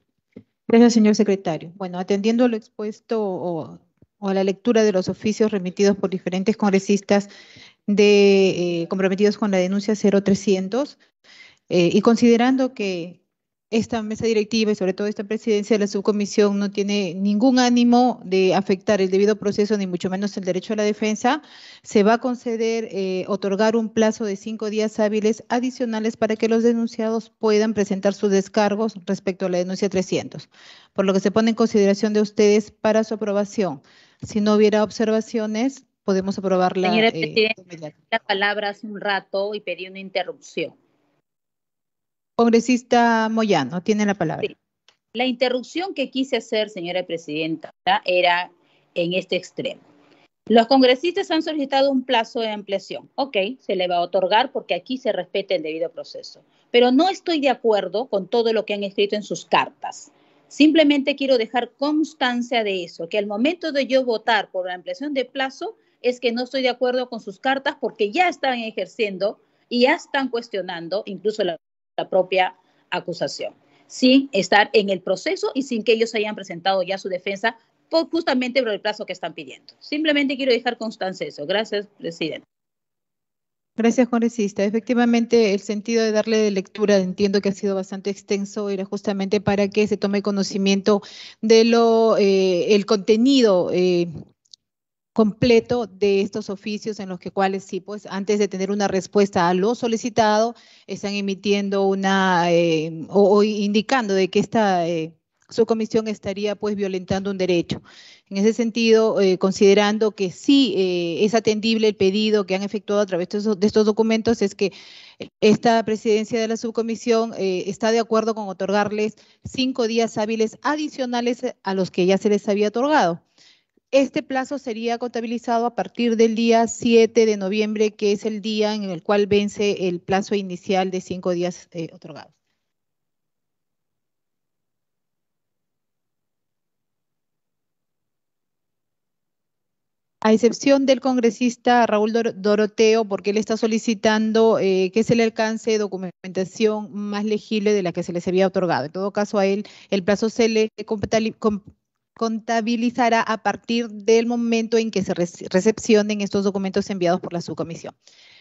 Speaker 3: Gracias, señor secretario. Bueno, atendiendo a lo expuesto o, a la lectura de los oficios remitidos por diferentes congresistas de, eh, comprometidos con la denuncia 0300 eh, y considerando que esta mesa directiva y sobre todo esta presidencia de la subcomisión no tiene ningún ánimo de afectar el debido proceso, ni mucho menos el derecho a la defensa, se va a conceder, eh, otorgar un plazo de cinco días hábiles adicionales para que los denunciados puedan presentar sus descargos respecto a la denuncia 300, por lo que se pone en consideración de ustedes para su aprobación. Si no hubiera observaciones, podemos aprobarla. Señora eh,
Speaker 4: la palabra hace un rato y pedí una interrupción.
Speaker 3: Congresista Moyano, tiene la palabra.
Speaker 4: La interrupción que quise hacer, señora presidenta, era en este extremo. Los congresistas han solicitado un plazo de ampliación. Ok, se le va a otorgar porque aquí se respete el debido proceso. Pero no estoy de acuerdo con todo lo que han escrito en sus cartas. Simplemente quiero dejar constancia de eso, que al momento de yo votar por la ampliación de plazo es que no estoy de acuerdo con sus cartas porque ya están ejerciendo y ya están cuestionando incluso la la propia acusación, sin estar en el proceso y sin que ellos hayan presentado ya su defensa por, justamente por el plazo que están pidiendo. Simplemente quiero dejar constancia eso. Gracias, presidente.
Speaker 3: Gracias, congresista. Efectivamente, el sentido de darle lectura entiendo que ha sido bastante extenso, era justamente para que se tome conocimiento de lo, eh, el contenido eh, completo de estos oficios en los que cuales sí, pues antes de tener una respuesta a lo solicitado, están emitiendo una eh, o, indicando de que esta eh, subcomisión estaría pues violentando un derecho. En ese sentido, eh, considerando que sí es atendible el pedido que han efectuado a través de, estos documentos, es que esta presidencia de la subcomisión está de acuerdo con otorgarles cinco días hábiles adicionales a los que ya se les había otorgado. Este plazo sería contabilizado a partir del día 7 de noviembre, que es el día en el cual vence el plazo inicial de cinco días eh, otorgados. a excepción del congresista Raúl Doroteo, porque él está solicitando eh, que se le alcance documentación más legible de la que se les había otorgado. En todo caso, a él el plazo se le contabilizará a partir del momento en que se recepcionen estos documentos enviados por la subcomisión.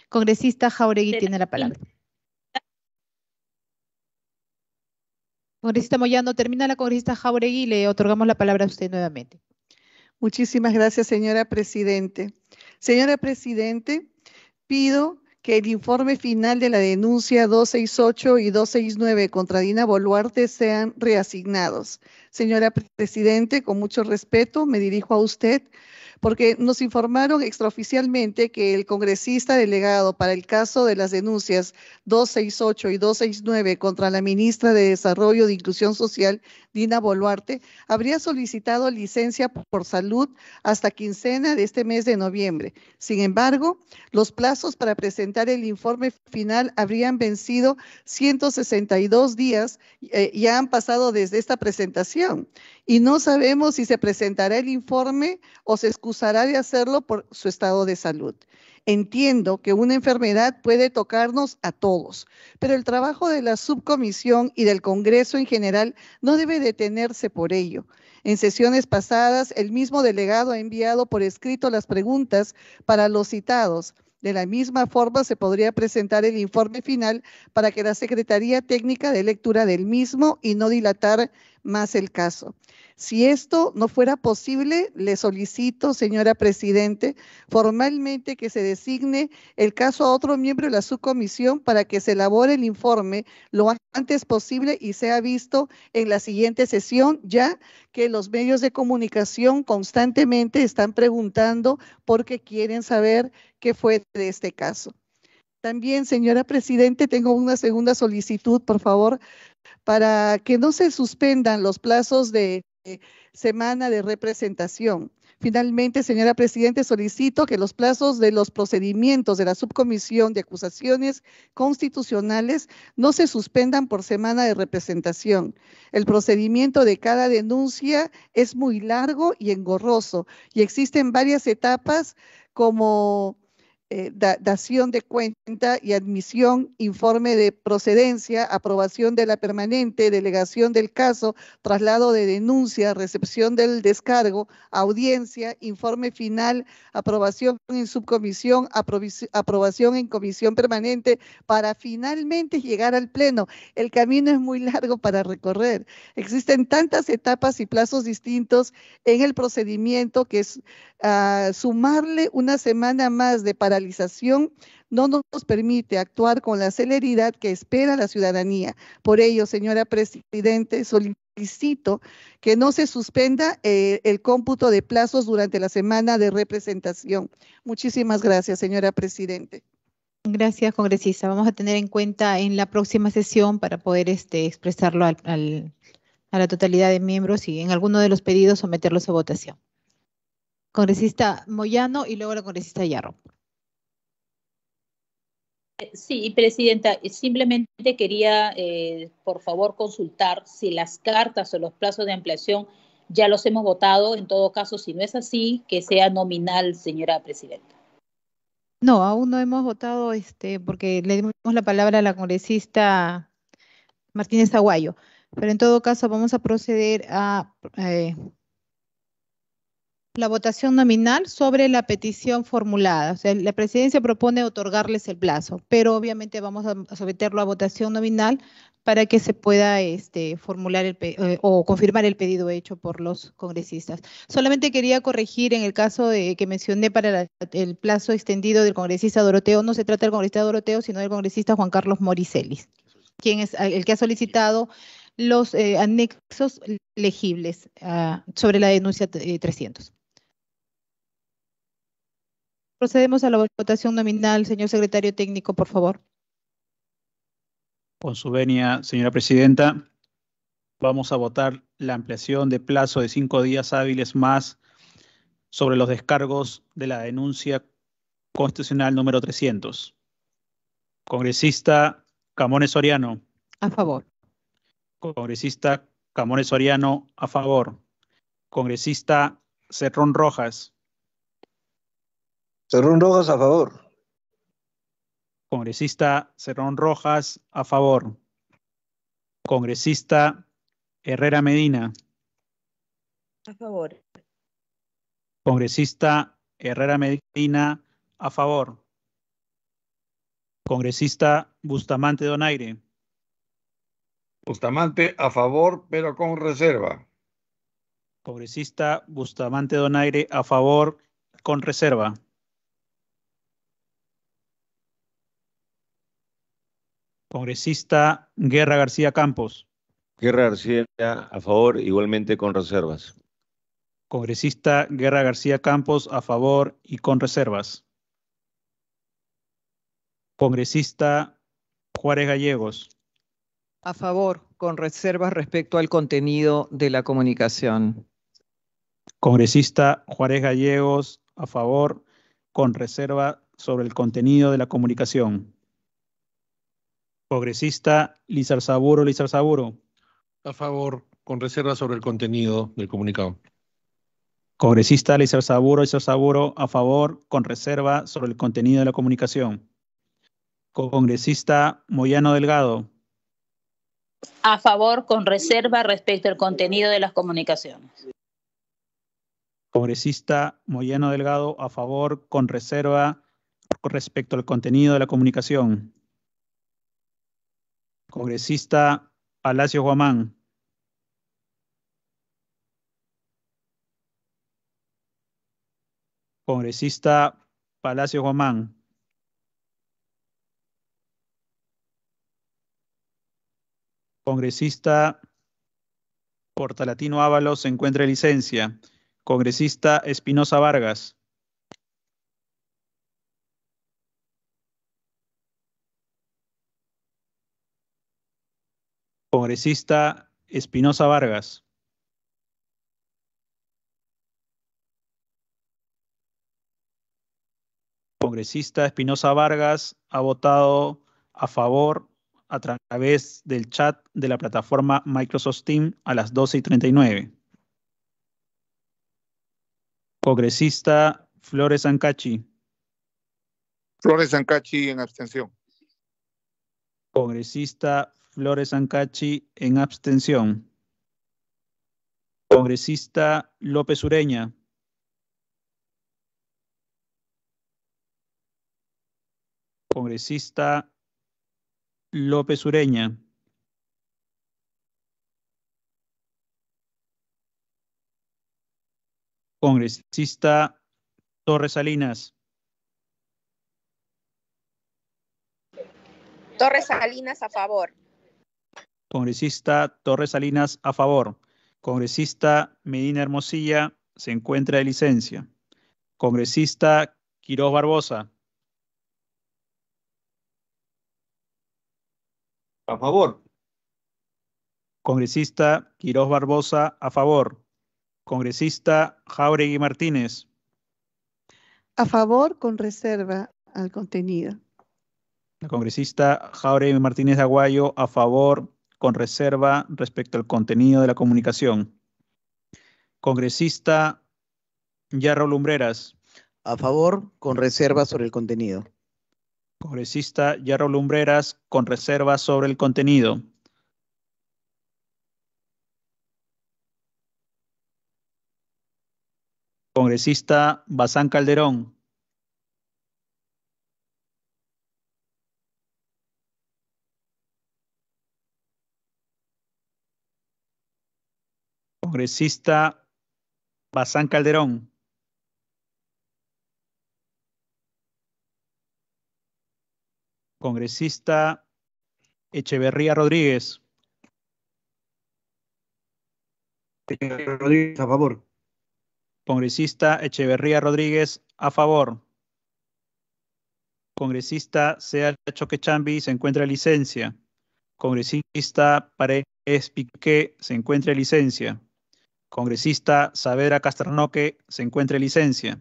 Speaker 3: Congresista Jauregui tiene la palabra. Congresista Moyano, termina la congresista Jauregui le otorgamos la palabra a usted nuevamente.
Speaker 2: Muchísimas gracias, señora Presidente. Señora Presidente, pido que el informe final de la denuncia 268 y 269 contra Dina Boluarte sean reasignados. Señora Presidente, con mucho respeto me dirijo a usted porque nos informaron extraoficialmente que el congresista delegado para el caso de las denuncias 268 y 269 contra la ministra de Desarrollo de Inclusión Social, Dina Boluarte, habría solicitado licencia por salud hasta quincena de este mes de noviembre. Sin embargo, los plazos para presentar el informe final habrían vencido 162 días eh, y ya han pasado desde esta presentación y no sabemos si se presentará el informe o se excusará de hacerlo por su estado de salud. Entiendo que una enfermedad puede tocarnos a todos, pero el trabajo de la subcomisión y del Congreso en general no debe detenerse por ello. En sesiones pasadas, el mismo delegado ha enviado por escrito las preguntas para los citados. De la misma forma, se podría presentar el informe final para que la Secretaría Técnica de Lectura del mismo y no dilatar más el caso. Si esto no fuera posible, le solicito, señora Presidente, formalmente que se designe el caso a otro miembro de la subcomisión para que se elabore el informe lo antes posible y sea visto en la siguiente sesión, ya que los medios de comunicación constantemente están preguntando porque quieren saber qué fue de este caso. También, señora Presidente, tengo una segunda solicitud, por favor, para que no se suspendan los plazos de eh, semana de representación. Finalmente, señora Presidente, solicito que los plazos de los procedimientos de la Subcomisión de Acusaciones Constitucionales no se suspendan por semana de representación. El procedimiento de cada denuncia es muy largo y engorroso y existen varias etapas como eh, dación de cuenta y admisión, informe de procedencia, aprobación de la permanente, delegación del caso, traslado de denuncia, recepción del descargo, audiencia, informe final, aprobación en subcomisión, aprobación en comisión permanente, para finalmente llegar al pleno. El camino es muy largo para recorrer. Existen tantas etapas y plazos distintos en el procedimiento que es ah, sumarle una semana más de para no nos permite actuar con la celeridad que espera la ciudadanía. Por ello, señora Presidente, solicito que no se suspenda eh, el cómputo de plazos durante la semana de representación. Muchísimas gracias, señora Presidente. Gracias, congresista. Vamos a tener en cuenta en la próxima sesión para poder este,
Speaker 3: expresarlo a la totalidad de miembros y en alguno de los pedidos someterlos a votación. Congresista Moyano y luego la congresista Yarro.
Speaker 4: Eh, sí, Presidenta, eh, simplemente quería, eh, por favor, consultar si las cartas o los plazos de ampliación ya los hemos votado. En todo caso, si no es así, que sea nominal, señora Presidenta.
Speaker 3: No, aún no hemos votado, este, porque le dimos la palabra a la congresista Martínez Aguayo. Pero en todo caso, vamos a proceder a la votación nominal sobre la petición formulada. O sea, la presidencia propone otorgarles el plazo, pero obviamente vamos a someterlo a votación nominal para que se pueda este, formular eh, o confirmar el pedido hecho por los congresistas. Solamente quería corregir en el caso de, que mencioné para el plazo extendido del congresista Doroteo, no se trata del congresista Doroteo, sino del congresista Juan Carlos Moricelis, quien es el que ha solicitado los eh, anexos legibles ah, sobre la denuncia 300. Eh, Procedemos a la votación nominal. Señor secretario técnico, por favor.
Speaker 1: Con su venia, señora presidenta, vamos a votar la ampliación de plazo de cinco días hábiles más sobre los descargos de la denuncia constitucional número 300. Congresista Camones Soriano. A favor. Congresista Camones Soriano, a favor. Congresista Cerrón Rojas. Cerrón Rojas a favor. Congresista Cerrón Rojas a favor. Congresista Herrera Medina. A favor. Congresista Herrera Medina a favor. Congresista Bustamante Donaire. Bustamante a favor, pero con reserva. Congresista Bustamante Donaire a favor, con reserva. Congresista Guerra García Campos. Guerra García a favor, igualmente con reservas. Congresista Guerra García Campos a favor y con reservas. Congresista Juárez Gallegos.
Speaker 6: A favor, con reservas respecto al contenido de la comunicación.
Speaker 1: Congresista Juárez Gallegos, a favor, con reserva sobre el contenido de la comunicación. Progresista Lizar saburo A favor, con reserva sobre el contenido del comunicado. Congresista Lizar Saburo, Lizar Saburo, a favor, con reserva sobre el contenido de la comunicación. Congresista Moyano Delgado.
Speaker 4: A favor, con reserva respecto al contenido de las comunicaciones.
Speaker 1: Congresista Moyano Delgado, a favor, con reserva respecto al contenido de la comunicación. Congresista Palacio Guamán. Congresista Palacio Guamán. Congresista Portalatino Ábalos se encuentra licencia. Congresista Espinosa Vargas. Congresista Espinosa Vargas. Congresista Espinosa Vargas ha votado a favor a través del chat de la plataforma Microsoft Team a las 12 y 39. Congresista Flores Ancachi. Flores
Speaker 2: Ancachi en abstención.
Speaker 1: Congresista Flores Ancachi en abstención. Congresista López Ureña. Congresista López Ureña. Congresista Torres Salinas.
Speaker 4: Torres Salinas a favor.
Speaker 1: Congresista Torres Salinas, a favor. Congresista Medina Hermosilla, se encuentra de licencia. Congresista Quiroz Barbosa. A favor. Congresista Quiroz Barbosa, a favor. Congresista Jauregui Martínez.
Speaker 2: A favor con reserva al contenido.
Speaker 1: La congresista Jauregui Martínez Aguayo, a favor con reserva respecto al contenido de la comunicación. Congresista Yarro Lumbreras. A favor, con reserva sobre el contenido. Congresista Yarro Lumbreras, con reserva sobre el contenido. Congresista Bazán Calderón. congresista Bazán Calderón. Congresista Echeverría Rodríguez. Echeverría Rodríguez, a favor. Congresista Echeverría Rodríguez, a favor. Congresista Sea Choquechambi, se encuentra licencia. Congresista Paredes Piqué, se encuentra licencia. Congresista Savera Castarnoque se encuentra licencia.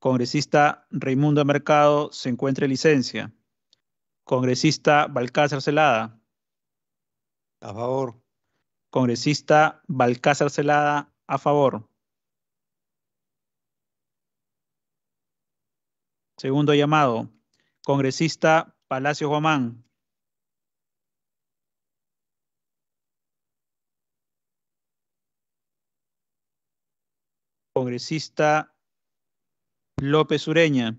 Speaker 1: Congresista Raimundo Mercado se encuentra licencia. Congresista Balcázar Celada. A favor. Congresista Balcázar Celada, a favor. Segundo llamado. Congresista Palacio Guamán. Congresista López Ureña.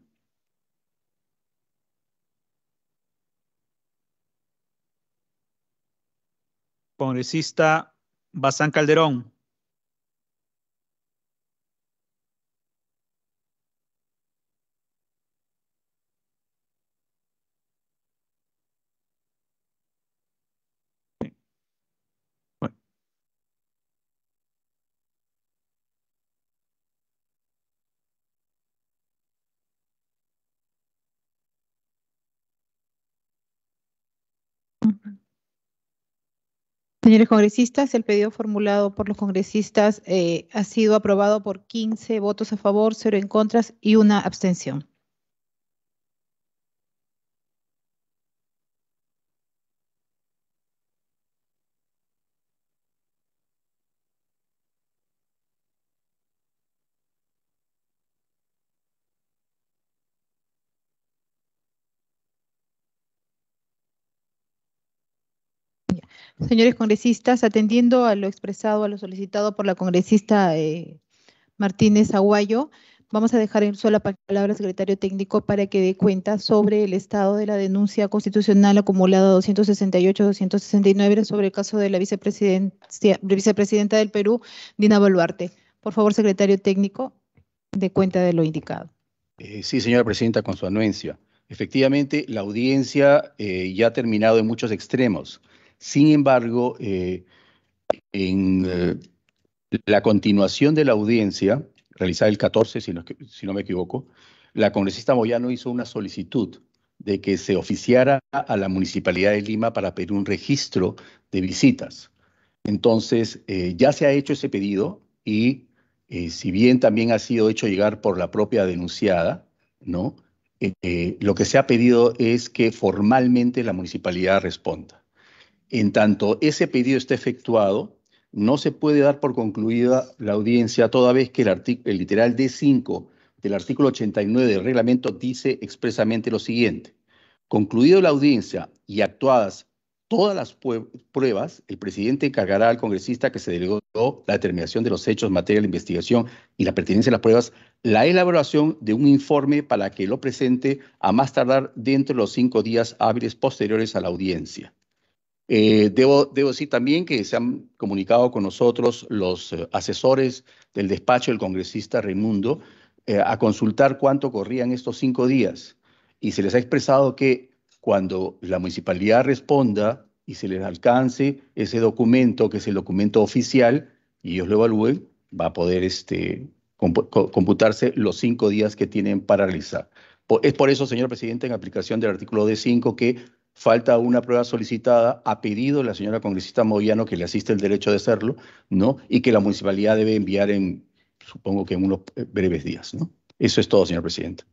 Speaker 1: Congresista Bazán Calderón.
Speaker 3: Señores congresistas, el pedido formulado por los congresistas eh, ha sido aprobado por 15 votos a favor, cero en contra y una abstención. Señores congresistas, atendiendo a lo expresado, a lo solicitado por la congresista eh, Martínez Aguayo, vamos a dejar en sola palabra al secretario técnico para que dé cuenta sobre el estado de la denuncia constitucional acumulada 268-269 sobre el caso de la vicepresidenta del Perú, Dina Boluarte. Por favor, secretario técnico, dé cuenta de lo indicado.
Speaker 5: Eh, sí, señora presidenta, con su anuencia. Efectivamente, la audiencia eh, ya ha terminado en muchos extremos. Sin embargo, eh, en eh, la continuación de la audiencia, realizada el 14, si no, me equivoco, la congresista Moyano hizo una solicitud de que se oficiara a la Municipalidad de Lima para pedir un registro de visitas. Entonces, eh, ya se ha hecho ese pedido y si bien también ha sido hecho llegar por la propia denunciada, ¿no? lo que se ha pedido es que formalmente la municipalidad responda. En tanto ese pedido esté efectuado, no se puede dar por concluida la audiencia toda vez que el, el literal D5 del artículo 89 del reglamento dice expresamente lo siguiente. Concluido la audiencia y actuadas todas las pruebas, el presidente encargará al congresista que se delegó la determinación de los hechos, materia de investigación y la pertinencia de las pruebas, la elaboración de un informe para que lo presente a más tardar dentro de los cinco días hábiles posteriores a la audiencia. Eh, debo, decir también que se han comunicado con nosotros los eh, asesores del despacho del congresista Raimundo eh, a consultar cuánto corrían estos cinco días y se les ha expresado que cuando la municipalidad responda y se les alcance ese documento, que es el documento oficial, y ellos lo evalúen, va a poder este, computarse los cinco días que tienen para realizar. es por eso, señor presidente, en aplicación del artículo D5, que falta una prueba solicitada ha pedido la señora congresista Moyano, que le asiste el derecho de hacerlo, ¿no? Y que la municipalidad debe enviar en, supongo que en unos eh, breves días, ¿no? Eso es todo, señor presidente.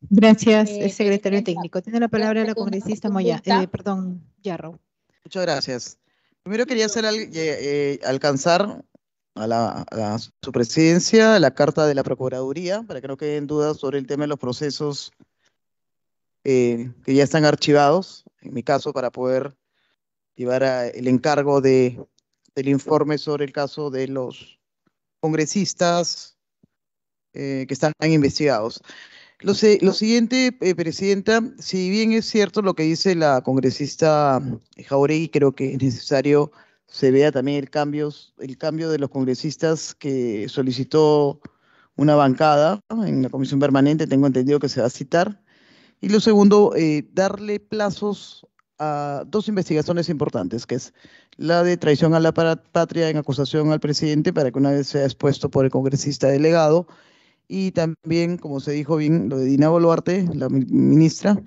Speaker 3: Gracias, eh, secretario técnico. Tiene la palabra la congresista Moyano, eh, perdón,
Speaker 7: Yarro. Muchas gracias. Primero quería hacer alcanzar a, la, a su presidencia la carta de la Procuraduría, para que no queden dudas sobre el tema de los procesos eh, que ya están archivados, en mi caso, para poder llevar a, el encargo de, del informe sobre el caso de los congresistas eh, que están investigados. Lo, siguiente, eh, Presidenta, si bien es cierto lo que dice la congresista Jauregui, creo que es necesario se vea también el cambio, el cambio de los congresistas que solicitó una bancada en la comisión permanente, tengo entendido que se va a citar. Y lo segundo, eh, darle plazos a dos investigaciones importantes, que es la de traición a la patria en acusación al presidente para que una vez sea expuesto por el congresista delegado y también, como se dijo bien, lo de Dina Boluarte, la ministra,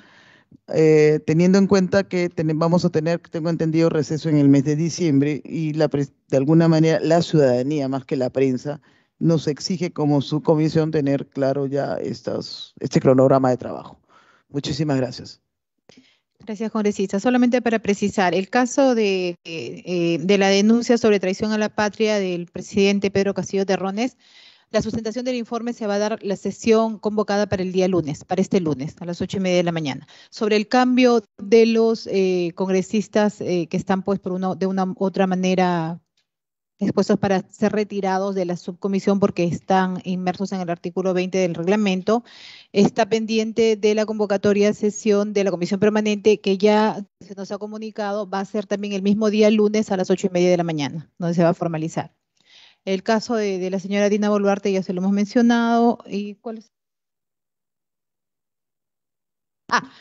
Speaker 7: eh, teniendo en cuenta que vamos a tener, tengo entendido, receso en el mes de diciembre y de alguna manera la ciudadanía, más que la prensa, nos exige como su comisión tener claro ya estas, este cronograma de trabajo. Muchísimas gracias.
Speaker 3: Gracias, congresista. Solamente para precisar, el caso de, eh, de la denuncia sobre traición a la patria del presidente Pedro Castillo Terrones, la sustentación del informe se va a dar la sesión convocada para el día lunes, para este lunes, a las ocho y media de la mañana. Sobre el cambio de los eh, congresistas eh, que están, pues, por una, de una otra manera expuestos para ser retirados de la subcomisión porque están inmersos en el artículo 20 del reglamento. Está pendiente de la convocatoria sesión de la comisión permanente que ya se nos ha comunicado, va a ser también el mismo día lunes a las ocho y media de la mañana, donde se va a formalizar. El caso de, la señora Dina Boluarte ya se lo hemos mencionado. ¿Y cuál es? Ah,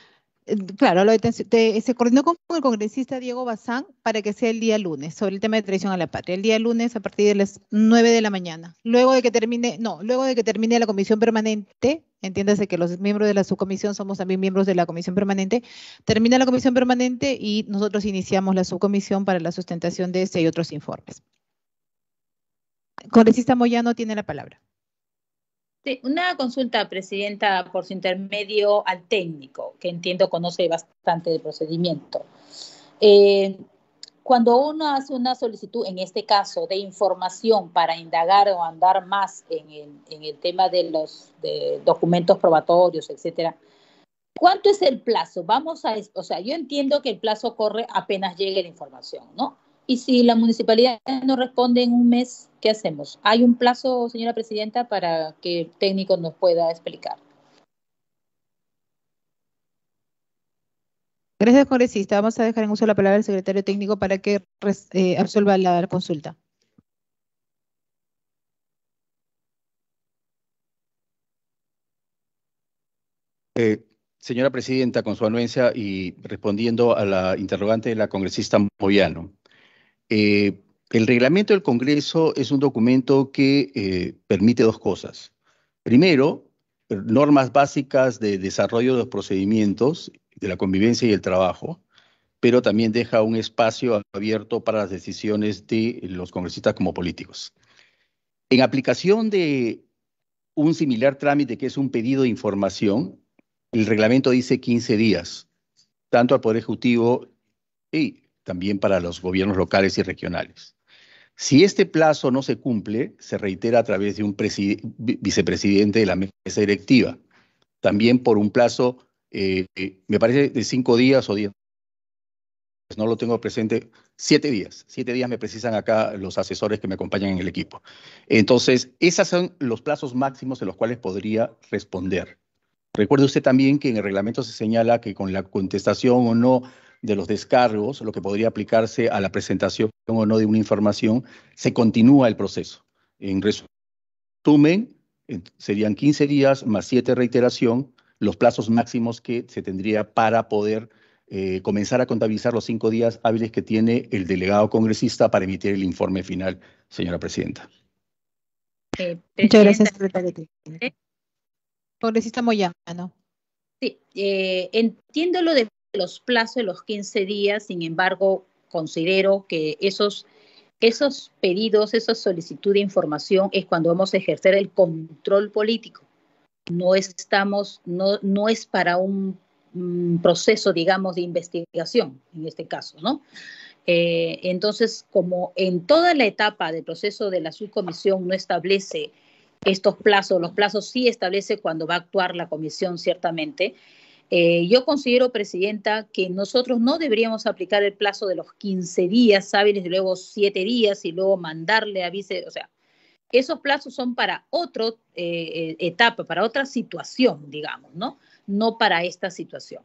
Speaker 3: claro, se coordinó con el congresista Diego Bazán para que sea el día lunes sobre el tema de traición a la patria. El día lunes a partir de las 9 de la mañana. Luego de que termine, no, luego de que termine la comisión permanente, entiéndase que los miembros de la subcomisión somos también miembros de la comisión permanente, termina la comisión permanente y nosotros iniciamos la subcomisión para la sustentación de este y otros informes. Congresista Moyano tiene la palabra.
Speaker 4: Este, una consulta, Presidenta, por su intermedio al técnico, que entiendo conoce bastante el procedimiento. Eh, cuando uno hace una solicitud, en este caso, de información para indagar o andar más en el, en el tema de los documentos probatorios, etcétera, ¿cuánto es el plazo? Vamos a, o sea, yo entiendo que el plazo corre apenas llegue la información, ¿no? Y si la municipalidad no responde en un mes, ¿qué hacemos? ¿Hay un plazo, señora presidenta, para que el técnico nos pueda explicar?
Speaker 3: Gracias, congresista. Vamos a dejar en uso la palabra al secretario técnico para que resuelva eh, la, consulta.
Speaker 5: Eh, señora presidenta, con su anuencia y respondiendo a la interrogante de la congresista Moyano, eh, el reglamento del Congreso es un documento que eh, permite dos cosas. Primero, normas básicas de desarrollo de los procedimientos, de la convivencia y el trabajo, pero también deja un espacio abierto para las decisiones de los congresistas como políticos. En aplicación de un similar trámite que es un pedido de información, el reglamento dice 15 días, tanto al Poder Ejecutivo y también para los gobiernos locales y regionales. Si este plazo no se cumple, se reitera a través de un vicepresidente de la mesa directiva, también por un plazo, eh, eh, me parece, de cinco días o diez. Pues no lo tengo presente, siete días. Siete días me precisan acá los asesores que me acompañan en el equipo. Entonces, esos son los plazos máximos en los cuales podría responder. Recuerde usted también que en el reglamento se señala que con la contestación o no de los descargos, lo que podría aplicarse a la presentación o no de una información, se continúa el proceso. En resumen, serían 15 días más 7 reiteración, los plazos máximos que se tendría para poder eh, comenzar a contabilizar los cinco días hábiles que tiene el delegado congresista para emitir el informe final, señora presidenta.
Speaker 3: Eh, Muchas gracias, secretaria. ¿eh? Congresista
Speaker 4: Sí, entiendo lo de los plazos de los 15 días, sin embargo, considero que esos, esos pedidos, esa solicitud de información es cuando vamos a ejercer el control político. No estamos, no, es para un, proceso, digamos, de investigación, en este caso, ¿no? Eh, entonces, como en toda la etapa del proceso de la subcomisión no establece estos plazos, los plazos sí establece cuando va a actuar la comisión, ciertamente, eh, yo considero, Presidenta, que nosotros no deberíamos aplicar el plazo de los 15 días hábiles, y luego 7 días y luego mandarle vice o sea, esos plazos son para otra eh, eh, etapa, para otra situación, digamos, ¿no? No para esta situación.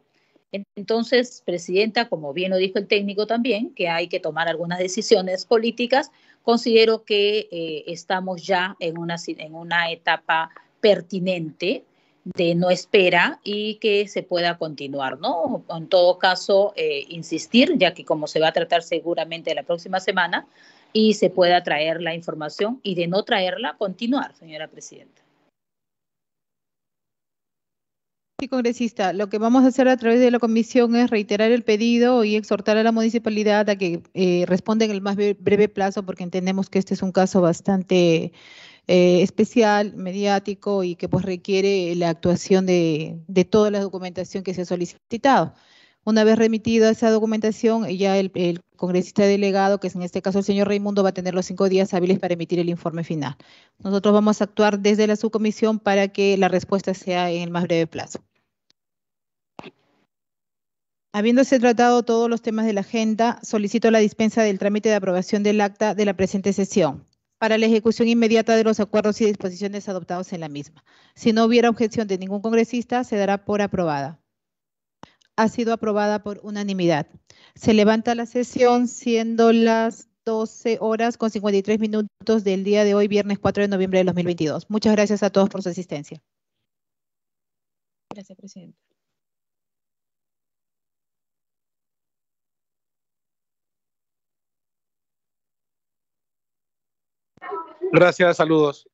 Speaker 4: Entonces, Presidenta, como bien lo dijo el técnico también, que hay que tomar algunas decisiones políticas, considero que estamos ya en una, en una etapa pertinente de no espera y que se pueda continuar, ¿no? En todo caso, eh, insistir, ya que como se va a tratar seguramente la próxima semana, y se pueda traer la información y de no traerla, continuar, señora presidenta. Sí, congresista, lo que vamos a hacer a través
Speaker 3: de la comisión es reiterar el pedido y exhortar a la municipalidad a que eh, responda en el más breve plazo, porque entendemos que este es un caso bastante eh, especial, mediático y que pues requiere la actuación de, toda la documentación que se ha solicitado. Una vez remitida esa documentación, ya el, el, congresista delegado, que es en este caso el señor Raimundo, va a tener los cinco días hábiles para emitir el informe final. Nosotros vamos a actuar desde la subcomisión para que la respuesta sea en el más breve plazo. Habiéndose tratado todos los temas de la agenda, solicito la dispensa del trámite de aprobación del acta de la presente sesión para la ejecución inmediata de los acuerdos y disposiciones adoptados en la misma. Si no hubiera objeción de ningún congresista, se dará por aprobada. Ha sido aprobada por unanimidad. Se levanta la sesión siendo las 12 horas con 53 minutos del día de hoy, viernes 4 de noviembre de 2022. Muchas gracias a todos por su asistencia. Gracias, presidente.
Speaker 1: Gracias, saludos.